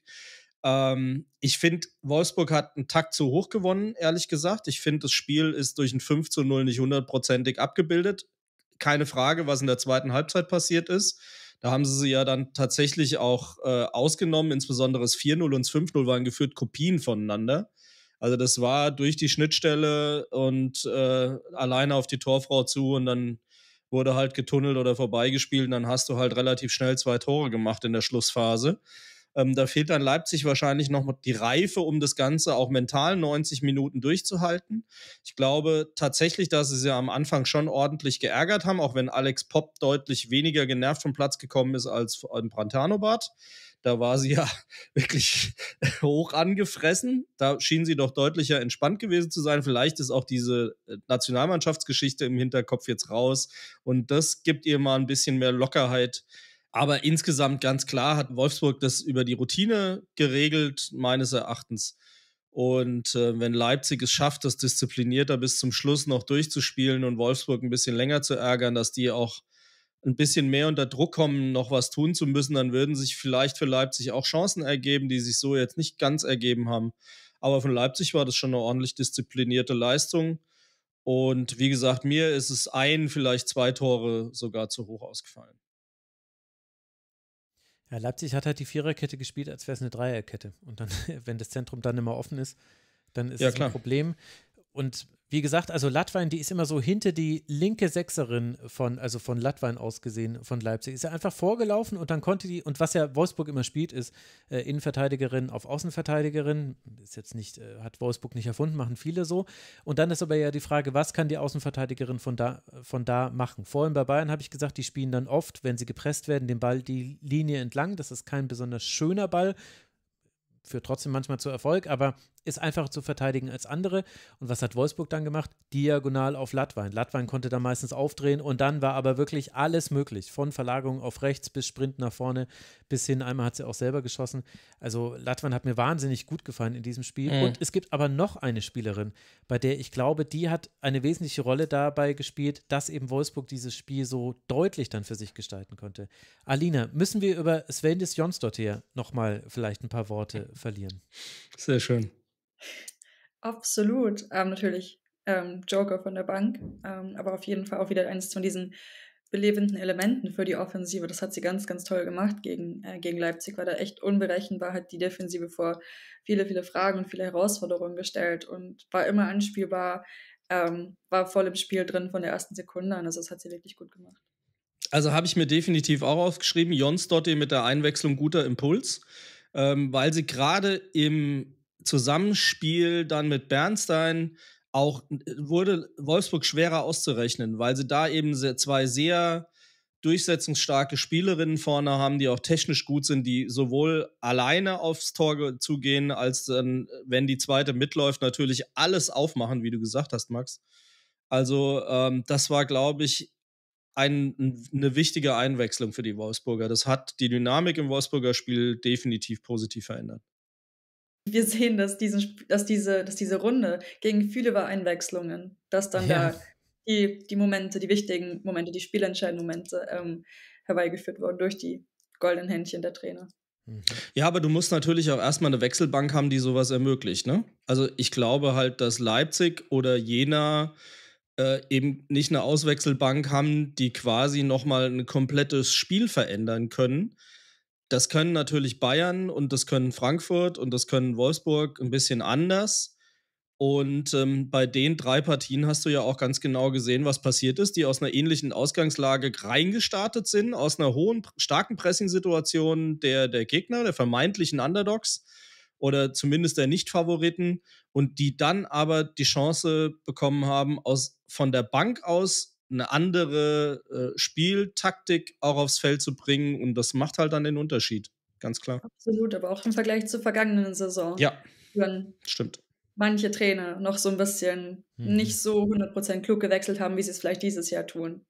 Ähm, ich finde, Wolfsburg hat einen Takt zu hoch gewonnen, ehrlich gesagt. Ich finde, das Spiel ist durch ein 5 zu 0 nicht hundertprozentig abgebildet. Keine Frage, was in der zweiten Halbzeit passiert ist. Da haben sie sie ja dann tatsächlich auch äh, ausgenommen, insbesondere das 4-0 und das 5-0 waren geführt Kopien voneinander. Also das war durch die Schnittstelle und äh, alleine auf die Torfrau zu und dann wurde halt getunnelt oder vorbeigespielt und dann hast du halt relativ schnell zwei Tore gemacht in der Schlussphase. Ähm, da fehlt dann Leipzig wahrscheinlich noch die Reife, um das Ganze auch mental 90 Minuten durchzuhalten. Ich glaube tatsächlich, dass sie sie am Anfang schon ordentlich geärgert haben, auch wenn Alex Popp deutlich weniger genervt vom Platz gekommen ist als Brantano-Bart. Da war sie ja wirklich hoch angefressen. Da schien sie doch deutlicher entspannt gewesen zu sein. Vielleicht ist auch diese äh, Nationalmannschaftsgeschichte im Hinterkopf jetzt raus. Und das gibt ihr mal ein bisschen mehr Lockerheit. Aber insgesamt ganz klar hat Wolfsburg das über die Routine geregelt, meines Erachtens. Und äh, wenn Leipzig es schafft, das disziplinierter bis zum Schluss noch durchzuspielen und Wolfsburg ein bisschen länger zu ärgern, dass die auch ein bisschen mehr unter Druck kommen, noch was tun zu müssen, dann würden sich vielleicht für Leipzig auch Chancen ergeben, die sich so jetzt nicht ganz ergeben haben. Aber von Leipzig war das schon eine ordentlich disziplinierte Leistung. Und wie gesagt, mir ist es ein, vielleicht zwei Tore sogar zu hoch ausgefallen. Ja, Leipzig hat halt die Viererkette gespielt, als wäre es eine Dreierkette. Und dann, wenn das Zentrum dann immer offen ist, dann ist ja, das ein klar. Problem und wie gesagt, also Latwein, die ist immer so hinter die linke Sechserin von, also von Latwein aus gesehen, von Leipzig. Ist ja einfach vorgelaufen und dann konnte die, und was ja Wolfsburg immer spielt, ist äh, Innenverteidigerin auf Außenverteidigerin. Ist jetzt nicht, äh, hat Wolfsburg nicht erfunden, machen viele so. Und dann ist aber ja die Frage, was kann die Außenverteidigerin von da, von da machen? Vorhin bei Bayern habe ich gesagt, die spielen dann oft, wenn sie gepresst werden, den Ball die Linie entlang. Das ist kein besonders schöner Ball, führt trotzdem manchmal zu Erfolg, aber ist einfacher zu verteidigen als andere. Und was hat Wolfsburg dann gemacht? Diagonal auf Latwein. Latwein konnte da meistens aufdrehen und dann war aber wirklich alles möglich. Von Verlagerung auf rechts bis Sprint nach vorne bis hin. Einmal hat sie auch selber geschossen. Also Latwein hat mir wahnsinnig gut gefallen in diesem Spiel. Mhm. Und es gibt aber noch eine Spielerin, bei der ich glaube, die hat eine wesentliche Rolle dabei gespielt, dass eben Wolfsburg dieses Spiel so deutlich dann für sich gestalten konnte. Alina, müssen wir über Svendis Jonsdottir nochmal vielleicht ein paar Worte verlieren? Sehr schön. Absolut. Ähm, natürlich ähm, Joker von der Bank, ähm, aber auf jeden Fall auch wieder eines von diesen belebenden Elementen für die Offensive. Das hat sie ganz, ganz toll gemacht gegen, äh, gegen Leipzig, weil da echt unberechenbar, hat die Defensive vor viele, viele Fragen und viele Herausforderungen gestellt und war immer anspielbar, ähm, war voll im Spiel drin von der ersten Sekunde an. Also das hat sie wirklich gut gemacht. Also habe ich mir definitiv auch aufgeschrieben, Jons Dotti mit der Einwechslung guter Impuls, ähm, weil sie gerade im Zusammenspiel dann mit Bernstein auch äh, wurde Wolfsburg schwerer auszurechnen, weil sie da eben zwei sehr durchsetzungsstarke Spielerinnen vorne haben, die auch technisch gut sind, die sowohl alleine aufs Tor zugehen, als dann, äh, wenn die zweite mitläuft, natürlich alles aufmachen, wie du gesagt hast, Max. Also ähm, das war, glaube ich, ein, eine wichtige Einwechslung für die Wolfsburger. Das hat die Dynamik im Wolfsburger Spiel definitiv positiv verändert wir sehen, dass, diesen, dass, diese, dass diese Runde gegen viele Vereinwechslungen, dass dann ja. da die, die Momente, die wichtigen Momente, die spielentscheidenden Momente ähm, herbeigeführt wurden durch die goldenen Händchen der Trainer. Mhm. Ja, aber du musst natürlich auch erstmal eine Wechselbank haben, die sowas ermöglicht. Ne? Also ich glaube halt, dass Leipzig oder Jena äh, eben nicht eine Auswechselbank haben, die quasi nochmal ein komplettes Spiel verändern können, das können natürlich Bayern und das können Frankfurt und das können Wolfsburg ein bisschen anders. Und ähm, bei den drei Partien hast du ja auch ganz genau gesehen, was passiert ist, die aus einer ähnlichen Ausgangslage reingestartet sind, aus einer hohen, starken Pressing-Situation der, der Gegner, der vermeintlichen Underdogs oder zumindest der Nicht-Favoriten und die dann aber die Chance bekommen haben, aus, von der Bank aus eine andere äh, Spieltaktik auch aufs Feld zu bringen. Und das macht halt dann den Unterschied, ganz klar. Absolut, aber auch im Vergleich zur vergangenen Saison. Ja, stimmt. Manche Trainer noch so ein bisschen hm. nicht so 100% klug gewechselt haben, wie sie es vielleicht dieses Jahr tun.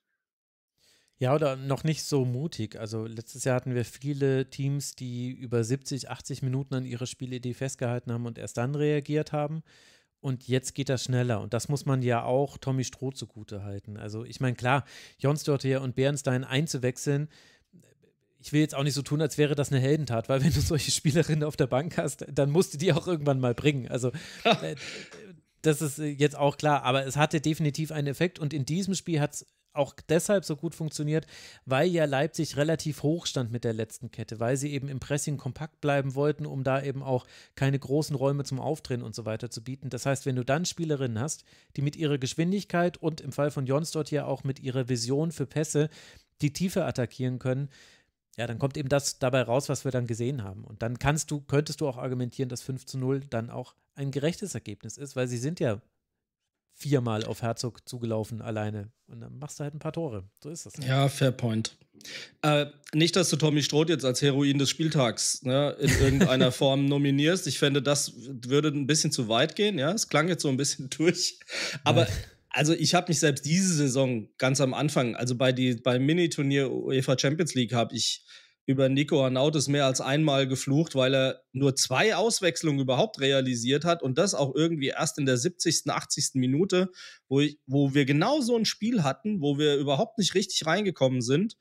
Ja, oder noch nicht so mutig. Also letztes Jahr hatten wir viele Teams, die über 70, 80 Minuten an ihrer Spielidee festgehalten haben und erst dann reagiert haben. Und jetzt geht das schneller. Und das muss man ja auch Tommy Stroh zugute halten. Also, ich meine, klar, Jons Jonsdortier und Bernstein einzuwechseln, ich will jetzt auch nicht so tun, als wäre das eine Heldentat, weil wenn du solche Spielerinnen auf der Bank hast, dann musst du die auch irgendwann mal bringen. Also äh, das ist jetzt auch klar, aber es hatte definitiv einen Effekt und in diesem Spiel hat es auch deshalb so gut funktioniert, weil ja Leipzig relativ hoch stand mit der letzten Kette, weil sie eben im Pressing kompakt bleiben wollten, um da eben auch keine großen Räume zum Auftreten und so weiter zu bieten. Das heißt, wenn du dann Spielerinnen hast, die mit ihrer Geschwindigkeit und im Fall von Jons dort ja auch mit ihrer Vision für Pässe die Tiefe attackieren können, ja, dann kommt eben das dabei raus, was wir dann gesehen haben. Und dann kannst du, könntest du auch argumentieren, dass 5 zu 0 dann auch ein gerechtes Ergebnis ist, weil sie sind ja viermal auf Herzog zugelaufen alleine. Und dann machst du halt ein paar Tore. So ist das. Ne? Ja, fair point. Äh, nicht, dass du Tommy Stroth jetzt als Heroin des Spieltags ne, in irgendeiner Form nominierst. Ich fände, das würde ein bisschen zu weit gehen. Ja, es klang jetzt so ein bisschen durch. Aber ja. also ich habe mich selbst diese Saison ganz am Anfang, also bei die, beim Miniturnier UEFA Champions League, habe ich über Nico Arnautis mehr als einmal geflucht, weil er nur zwei Auswechslungen überhaupt realisiert hat und das auch irgendwie erst in der 70., 80. Minute, wo, ich, wo wir genau so ein Spiel hatten, wo wir überhaupt nicht richtig reingekommen sind.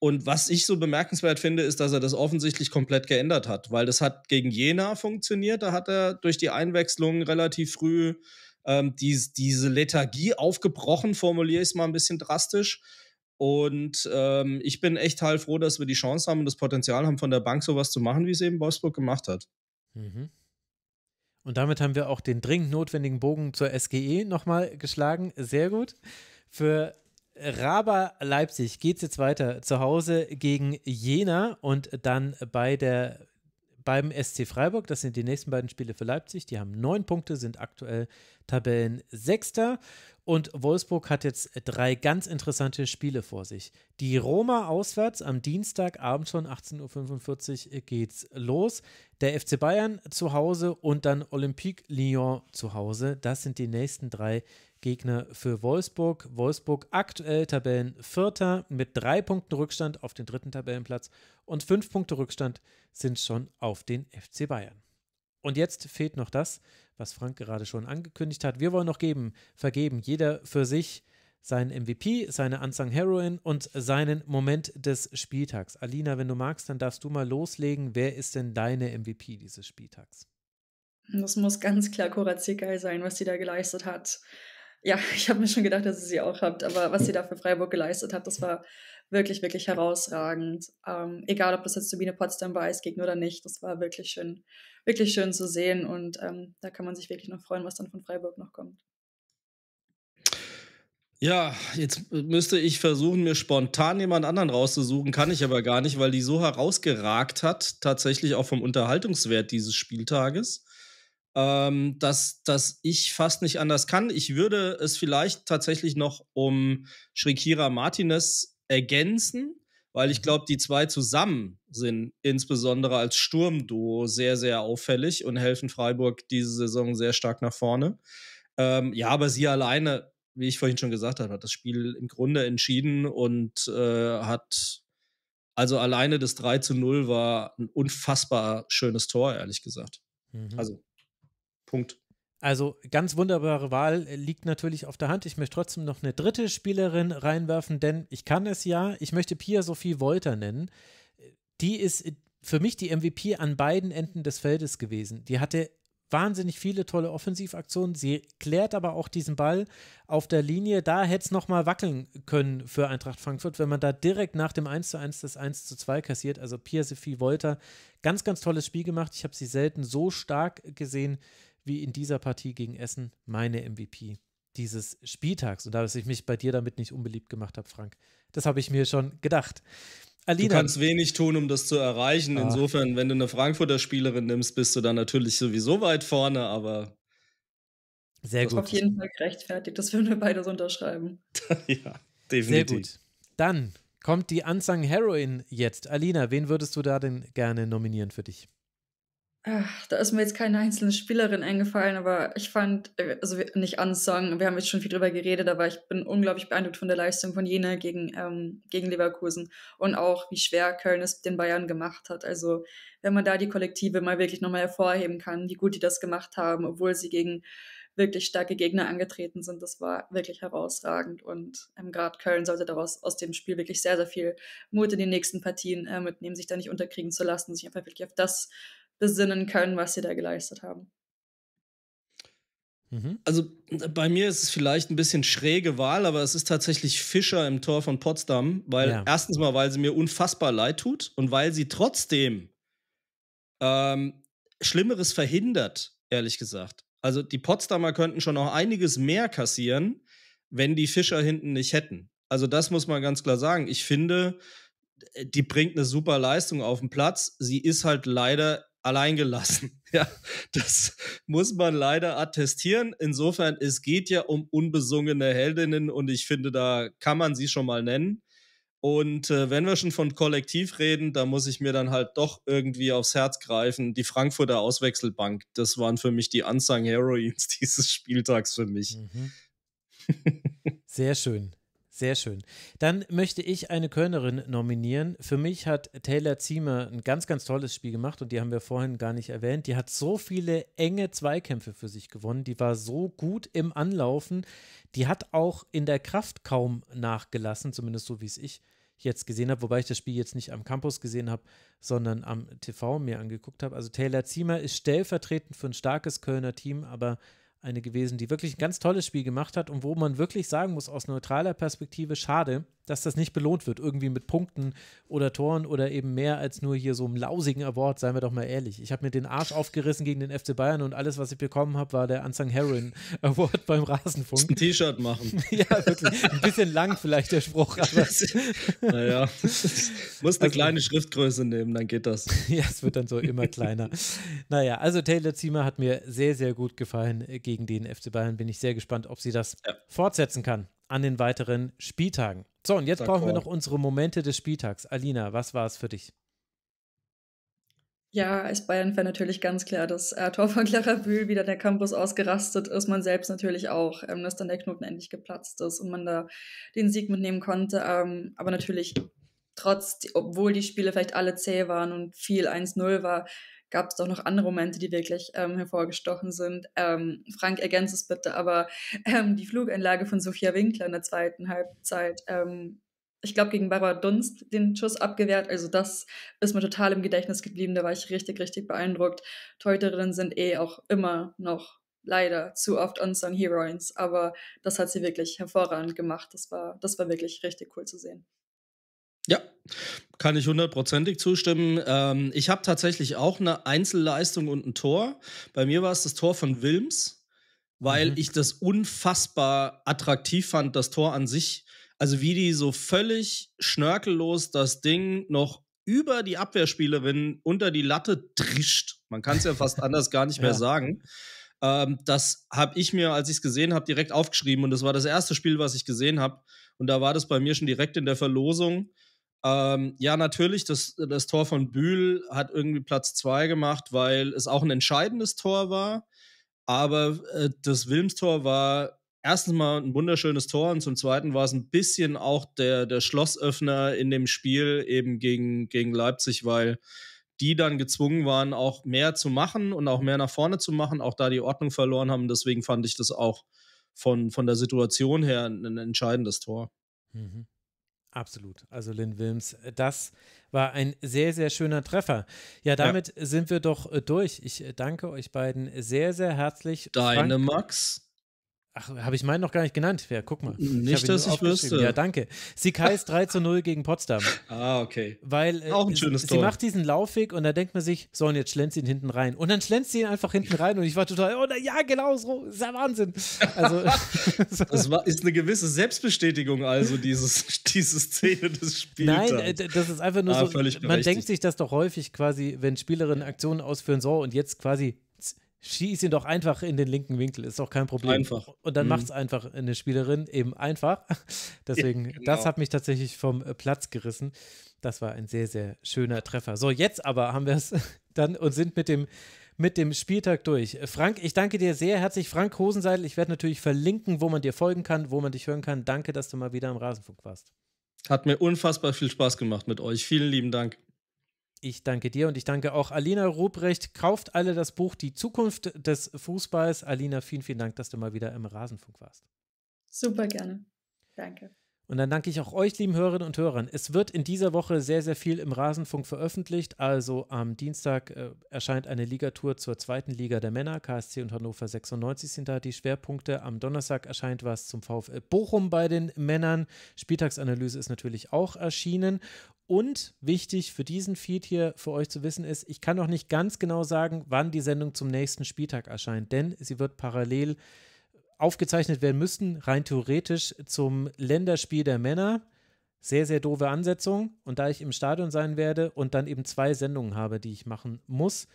Und was ich so bemerkenswert finde, ist, dass er das offensichtlich komplett geändert hat, weil das hat gegen Jena funktioniert. Da hat er durch die Einwechslung relativ früh ähm, die, diese Lethargie aufgebrochen, formuliere ich es mal ein bisschen drastisch und ähm, ich bin echt froh, dass wir die Chance haben und das Potenzial haben, von der Bank sowas zu machen, wie es eben Wolfsburg gemacht hat. Mhm. Und damit haben wir auch den dringend notwendigen Bogen zur SGE nochmal geschlagen. Sehr gut. Für Raba Leipzig geht es jetzt weiter zu Hause gegen Jena und dann bei der beim SC Freiburg. Das sind die nächsten beiden Spiele für Leipzig. Die haben neun Punkte, sind aktuell Tabellensechster. Und Wolfsburg hat jetzt drei ganz interessante Spiele vor sich. Die Roma auswärts am Dienstagabend schon 18.45 Uhr äh, geht's los. Der FC Bayern zu Hause und dann Olympique Lyon zu Hause. Das sind die nächsten drei Spiele. Gegner für Wolfsburg. Wolfsburg aktuell Tabellenvierter mit drei Punkten Rückstand auf den dritten Tabellenplatz und fünf Punkte Rückstand sind schon auf den FC Bayern. Und jetzt fehlt noch das, was Frank gerade schon angekündigt hat. Wir wollen noch geben, vergeben, jeder für sich seinen MVP, seine Unsung Heroin und seinen Moment des Spieltags. Alina, wenn du magst, dann darfst du mal loslegen. Wer ist denn deine MVP dieses Spieltags? Das muss ganz klar Korazikal sein, was sie da geleistet hat ja, ich habe mir schon gedacht, dass ihr sie auch habt, aber was ihr da für Freiburg geleistet habt, das war wirklich, wirklich herausragend. Ähm, egal, ob das jetzt Turbine Potsdam war, es ging oder nicht, das war wirklich schön, wirklich schön zu sehen und ähm, da kann man sich wirklich noch freuen, was dann von Freiburg noch kommt. Ja, jetzt müsste ich versuchen, mir spontan jemand anderen rauszusuchen, kann ich aber gar nicht, weil die so herausgeragt hat, tatsächlich auch vom Unterhaltungswert dieses Spieltages ähm, dass, dass ich fast nicht anders kann. Ich würde es vielleicht tatsächlich noch um Shrikira Martinez ergänzen, weil ich mhm. glaube, die zwei zusammen sind insbesondere als Sturmduo sehr, sehr auffällig und helfen Freiburg diese Saison sehr stark nach vorne. Ähm, ja, aber sie alleine, wie ich vorhin schon gesagt habe, hat das Spiel im Grunde entschieden und äh, hat also alleine das 3 zu 0 war ein unfassbar schönes Tor, ehrlich gesagt. Mhm. Also Punkt. Also ganz wunderbare Wahl äh, liegt natürlich auf der Hand. Ich möchte trotzdem noch eine dritte Spielerin reinwerfen, denn ich kann es ja. Ich möchte Pia Sophie Wolter nennen. Die ist äh, für mich die MVP an beiden Enden des Feldes gewesen. Die hatte wahnsinnig viele tolle Offensivaktionen. Sie klärt aber auch diesen Ball auf der Linie. Da hätte es nochmal wackeln können für Eintracht Frankfurt, wenn man da direkt nach dem 1:1 das 1:2 kassiert. Also Pia Sophie Wolter, ganz, ganz tolles Spiel gemacht. Ich habe sie selten so stark gesehen wie in dieser Partie gegen Essen meine MVP dieses Spieltags. Und da, dass ich mich bei dir damit nicht unbeliebt gemacht habe, Frank, das habe ich mir schon gedacht. Alina. Du kannst wenig tun, um das zu erreichen. Ah. Insofern, wenn du eine Frankfurter Spielerin nimmst, bist du dann natürlich sowieso weit vorne, aber. Sehr gut. Auf jeden Fall gerechtfertigt. Das würden wir beide so unterschreiben. ja, definitiv. Sehr gut. Dann kommt die Unsung Heroin jetzt. Alina, wen würdest du da denn gerne nominieren für dich? da ist mir jetzt keine einzelne Spielerin eingefallen, aber ich fand, äh, also nicht ansagen, wir haben jetzt schon viel drüber geredet, aber ich bin unglaublich beeindruckt von der Leistung von Jena gegen, ähm, gegen Leverkusen und auch, wie schwer Köln es den Bayern gemacht hat. Also, wenn man da die Kollektive mal wirklich nochmal hervorheben kann, wie gut die das gemacht haben, obwohl sie gegen wirklich starke Gegner angetreten sind, das war wirklich herausragend und ähm, gerade Köln sollte daraus aus dem Spiel wirklich sehr, sehr viel Mut in den nächsten Partien äh, mitnehmen, sich da nicht unterkriegen zu lassen, sich einfach wirklich auf das besinnen können, was sie da geleistet haben. Mhm. Also äh, bei mir ist es vielleicht ein bisschen schräge Wahl, aber es ist tatsächlich Fischer im Tor von Potsdam, weil ja. erstens mal, weil sie mir unfassbar leid tut und weil sie trotzdem ähm, Schlimmeres verhindert, ehrlich gesagt. Also die Potsdamer könnten schon noch einiges mehr kassieren, wenn die Fischer hinten nicht hätten. Also das muss man ganz klar sagen. Ich finde, äh, die bringt eine super Leistung auf den Platz. Sie ist halt leider alleingelassen. Ja, das muss man leider attestieren. Insofern, es geht ja um unbesungene Heldinnen und ich finde, da kann man sie schon mal nennen. Und äh, wenn wir schon von Kollektiv reden, da muss ich mir dann halt doch irgendwie aufs Herz greifen. Die Frankfurter Auswechselbank, das waren für mich die Unsung Heroines dieses Spieltags für mich. Mhm. Sehr schön. Sehr schön. Dann möchte ich eine Kölnerin nominieren. Für mich hat Taylor Ziemer ein ganz, ganz tolles Spiel gemacht und die haben wir vorhin gar nicht erwähnt. Die hat so viele enge Zweikämpfe für sich gewonnen. Die war so gut im Anlaufen. Die hat auch in der Kraft kaum nachgelassen, zumindest so wie es ich jetzt gesehen habe, wobei ich das Spiel jetzt nicht am Campus gesehen habe, sondern am TV mir angeguckt habe. Also Taylor Ziemer ist stellvertretend für ein starkes Kölner Team, aber eine gewesen, die wirklich ein ganz tolles Spiel gemacht hat und wo man wirklich sagen muss, aus neutraler Perspektive, schade, dass das nicht belohnt wird, irgendwie mit Punkten oder Toren oder eben mehr als nur hier so einem lausigen Award, seien wir doch mal ehrlich. Ich habe mir den Arsch aufgerissen gegen den FC Bayern und alles, was ich bekommen habe, war der Anzang Heron Award beim Rasenfunk. Ein T-Shirt machen. ja, wirklich. Ein bisschen lang vielleicht der Spruch. Aber naja, muss eine also, kleine Schriftgröße nehmen, dann geht das. ja, es wird dann so immer kleiner. naja, also Taylor Ziemer hat mir sehr, sehr gut gefallen äh, gegen gegen den FC Bayern bin ich sehr gespannt, ob sie das ja. fortsetzen kann an den weiteren Spieltagen. So, und jetzt brauchen wir noch unsere Momente des Spieltags. Alina, was war es für dich? Ja, als Bayern-Fan natürlich ganz klar, dass äh, Tor von Clara Bühl wieder der Campus ausgerastet ist, man selbst natürlich auch, ähm, dass dann der Knoten endlich geplatzt ist und man da den Sieg mitnehmen konnte. Ähm, aber natürlich, trotz, obwohl die Spiele vielleicht alle zäh waren und viel 1-0 war, gab es doch noch andere Momente, die wirklich ähm, hervorgestochen sind. Ähm, Frank, ergänze es bitte, aber ähm, die Flugeinlage von Sophia Winkler in der zweiten Halbzeit, ähm, ich glaube, gegen Barbara Dunst den Schuss abgewehrt. Also das ist mir total im Gedächtnis geblieben. Da war ich richtig, richtig beeindruckt. Teuterinnen sind eh auch immer noch leider zu oft Unsung Heroines, aber das hat sie wirklich hervorragend gemacht. Das war, das war wirklich richtig cool zu sehen. Ja, kann ich hundertprozentig zustimmen. Ähm, ich habe tatsächlich auch eine Einzelleistung und ein Tor. Bei mir war es das Tor von Wilms, weil mhm. ich das unfassbar attraktiv fand, das Tor an sich. Also wie die so völlig schnörkellos das Ding noch über die Abwehrspielerin unter die Latte trischt. Man kann es ja fast anders gar nicht mehr ja. sagen. Ähm, das habe ich mir, als ich es gesehen habe, direkt aufgeschrieben. Und das war das erste Spiel, was ich gesehen habe. Und da war das bei mir schon direkt in der Verlosung. Ähm, ja, natürlich, das, das Tor von Bühl hat irgendwie Platz zwei gemacht, weil es auch ein entscheidendes Tor war. Aber äh, das Wilms-Tor war erstens mal ein wunderschönes Tor und zum zweiten war es ein bisschen auch der, der Schlossöffner in dem Spiel eben gegen, gegen Leipzig, weil die dann gezwungen waren, auch mehr zu machen und auch mehr nach vorne zu machen, auch da die Ordnung verloren haben. Deswegen fand ich das auch von, von der Situation her ein, ein entscheidendes Tor. Mhm. Absolut. Also Lynn Wilms, äh, das war ein sehr, sehr schöner Treffer. Ja, damit ja. sind wir doch äh, durch. Ich äh, danke euch beiden sehr, sehr herzlich. Deine Frank, Max. Ach, habe ich meinen noch gar nicht genannt. Ja, guck mal. Nicht, ich dass ich wüsste. Ja, danke. Sie kreist 3 zu 0 gegen Potsdam. Ah, okay. Weil äh, Auch ein schönes sie, sie macht diesen Laufweg und da denkt man sich, so, und jetzt schlänzt sie ihn hinten rein. Und dann schlänzt sie ihn einfach hinten rein und ich war total, oh, na, ja, genau so. Ist ja Wahnsinn. Also, das war, ist eine gewisse Selbstbestätigung, also, dieses, diese Szene des Spiels. Nein, äh, das ist einfach nur ah, so. Man denkt sich das doch häufig quasi, wenn Spielerinnen Aktionen ausführen, so, und jetzt quasi schieß ihn doch einfach in den linken Winkel, ist doch kein Problem. Einfach. Und dann mhm. macht es einfach eine Spielerin eben einfach. Deswegen, ja, genau. das hat mich tatsächlich vom äh, Platz gerissen. Das war ein sehr, sehr schöner Treffer. So, jetzt aber haben wir es dann und sind mit dem, mit dem Spieltag durch. Frank, ich danke dir sehr herzlich. Frank Hosenseidel, ich werde natürlich verlinken, wo man dir folgen kann, wo man dich hören kann. Danke, dass du mal wieder am Rasenfunk warst. Hat mir unfassbar viel Spaß gemacht mit euch. Vielen lieben Dank. Ich danke dir und ich danke auch Alina Ruprecht. Kauft alle das Buch Die Zukunft des Fußballs. Alina, vielen, vielen Dank, dass du mal wieder im Rasenfunk warst. Super gerne. Danke. Und dann danke ich auch euch, lieben Hörerinnen und Hörern. Es wird in dieser Woche sehr, sehr viel im Rasenfunk veröffentlicht. Also am Dienstag äh, erscheint eine Ligatour zur zweiten Liga der Männer. KSC und Hannover 96 sind da die Schwerpunkte. Am Donnerstag erscheint was zum VfL Bochum bei den Männern. Spieltagsanalyse ist natürlich auch erschienen. Und wichtig für diesen Feed hier für euch zu wissen ist, ich kann noch nicht ganz genau sagen, wann die Sendung zum nächsten Spieltag erscheint, denn sie wird parallel aufgezeichnet werden müssen, rein theoretisch zum Länderspiel der Männer. Sehr, sehr doofe Ansetzung. Und da ich im Stadion sein werde und dann eben zwei Sendungen habe, die ich machen muss,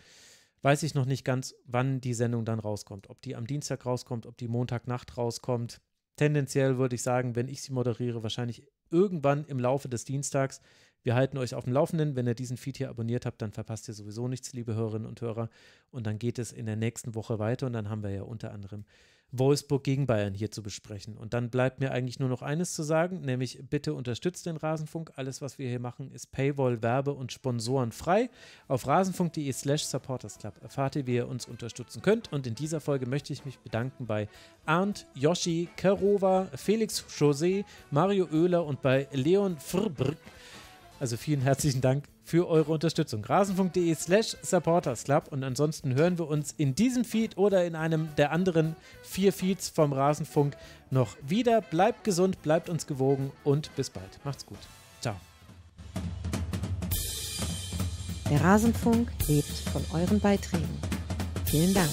weiß ich noch nicht ganz, wann die Sendung dann rauskommt. Ob die am Dienstag rauskommt, ob die Montagnacht rauskommt. Tendenziell würde ich sagen, wenn ich sie moderiere, wahrscheinlich irgendwann im Laufe des Dienstags wir halten euch auf dem Laufenden. Wenn ihr diesen Feed hier abonniert habt, dann verpasst ihr sowieso nichts, liebe Hörerinnen und Hörer. Und dann geht es in der nächsten Woche weiter und dann haben wir ja unter anderem Wolfsburg gegen Bayern hier zu besprechen. Und dann bleibt mir eigentlich nur noch eines zu sagen, nämlich bitte unterstützt den Rasenfunk. Alles, was wir hier machen, ist Paywall, Werbe und Sponsoren frei. Auf rasenfunk.de slash supportersclub erfahrt ihr, wie ihr uns unterstützen könnt. Und in dieser Folge möchte ich mich bedanken bei Arndt, Yoshi, Karova, Felix José, Mario Oehler und bei Leon Frbrück. Also vielen herzlichen Dank für eure Unterstützung. Rasenfunk.de slash Supporters Club. und ansonsten hören wir uns in diesem Feed oder in einem der anderen vier Feeds vom Rasenfunk noch wieder. Bleibt gesund, bleibt uns gewogen und bis bald. Macht's gut. Ciao. Der Rasenfunk lebt von euren Beiträgen. Vielen Dank.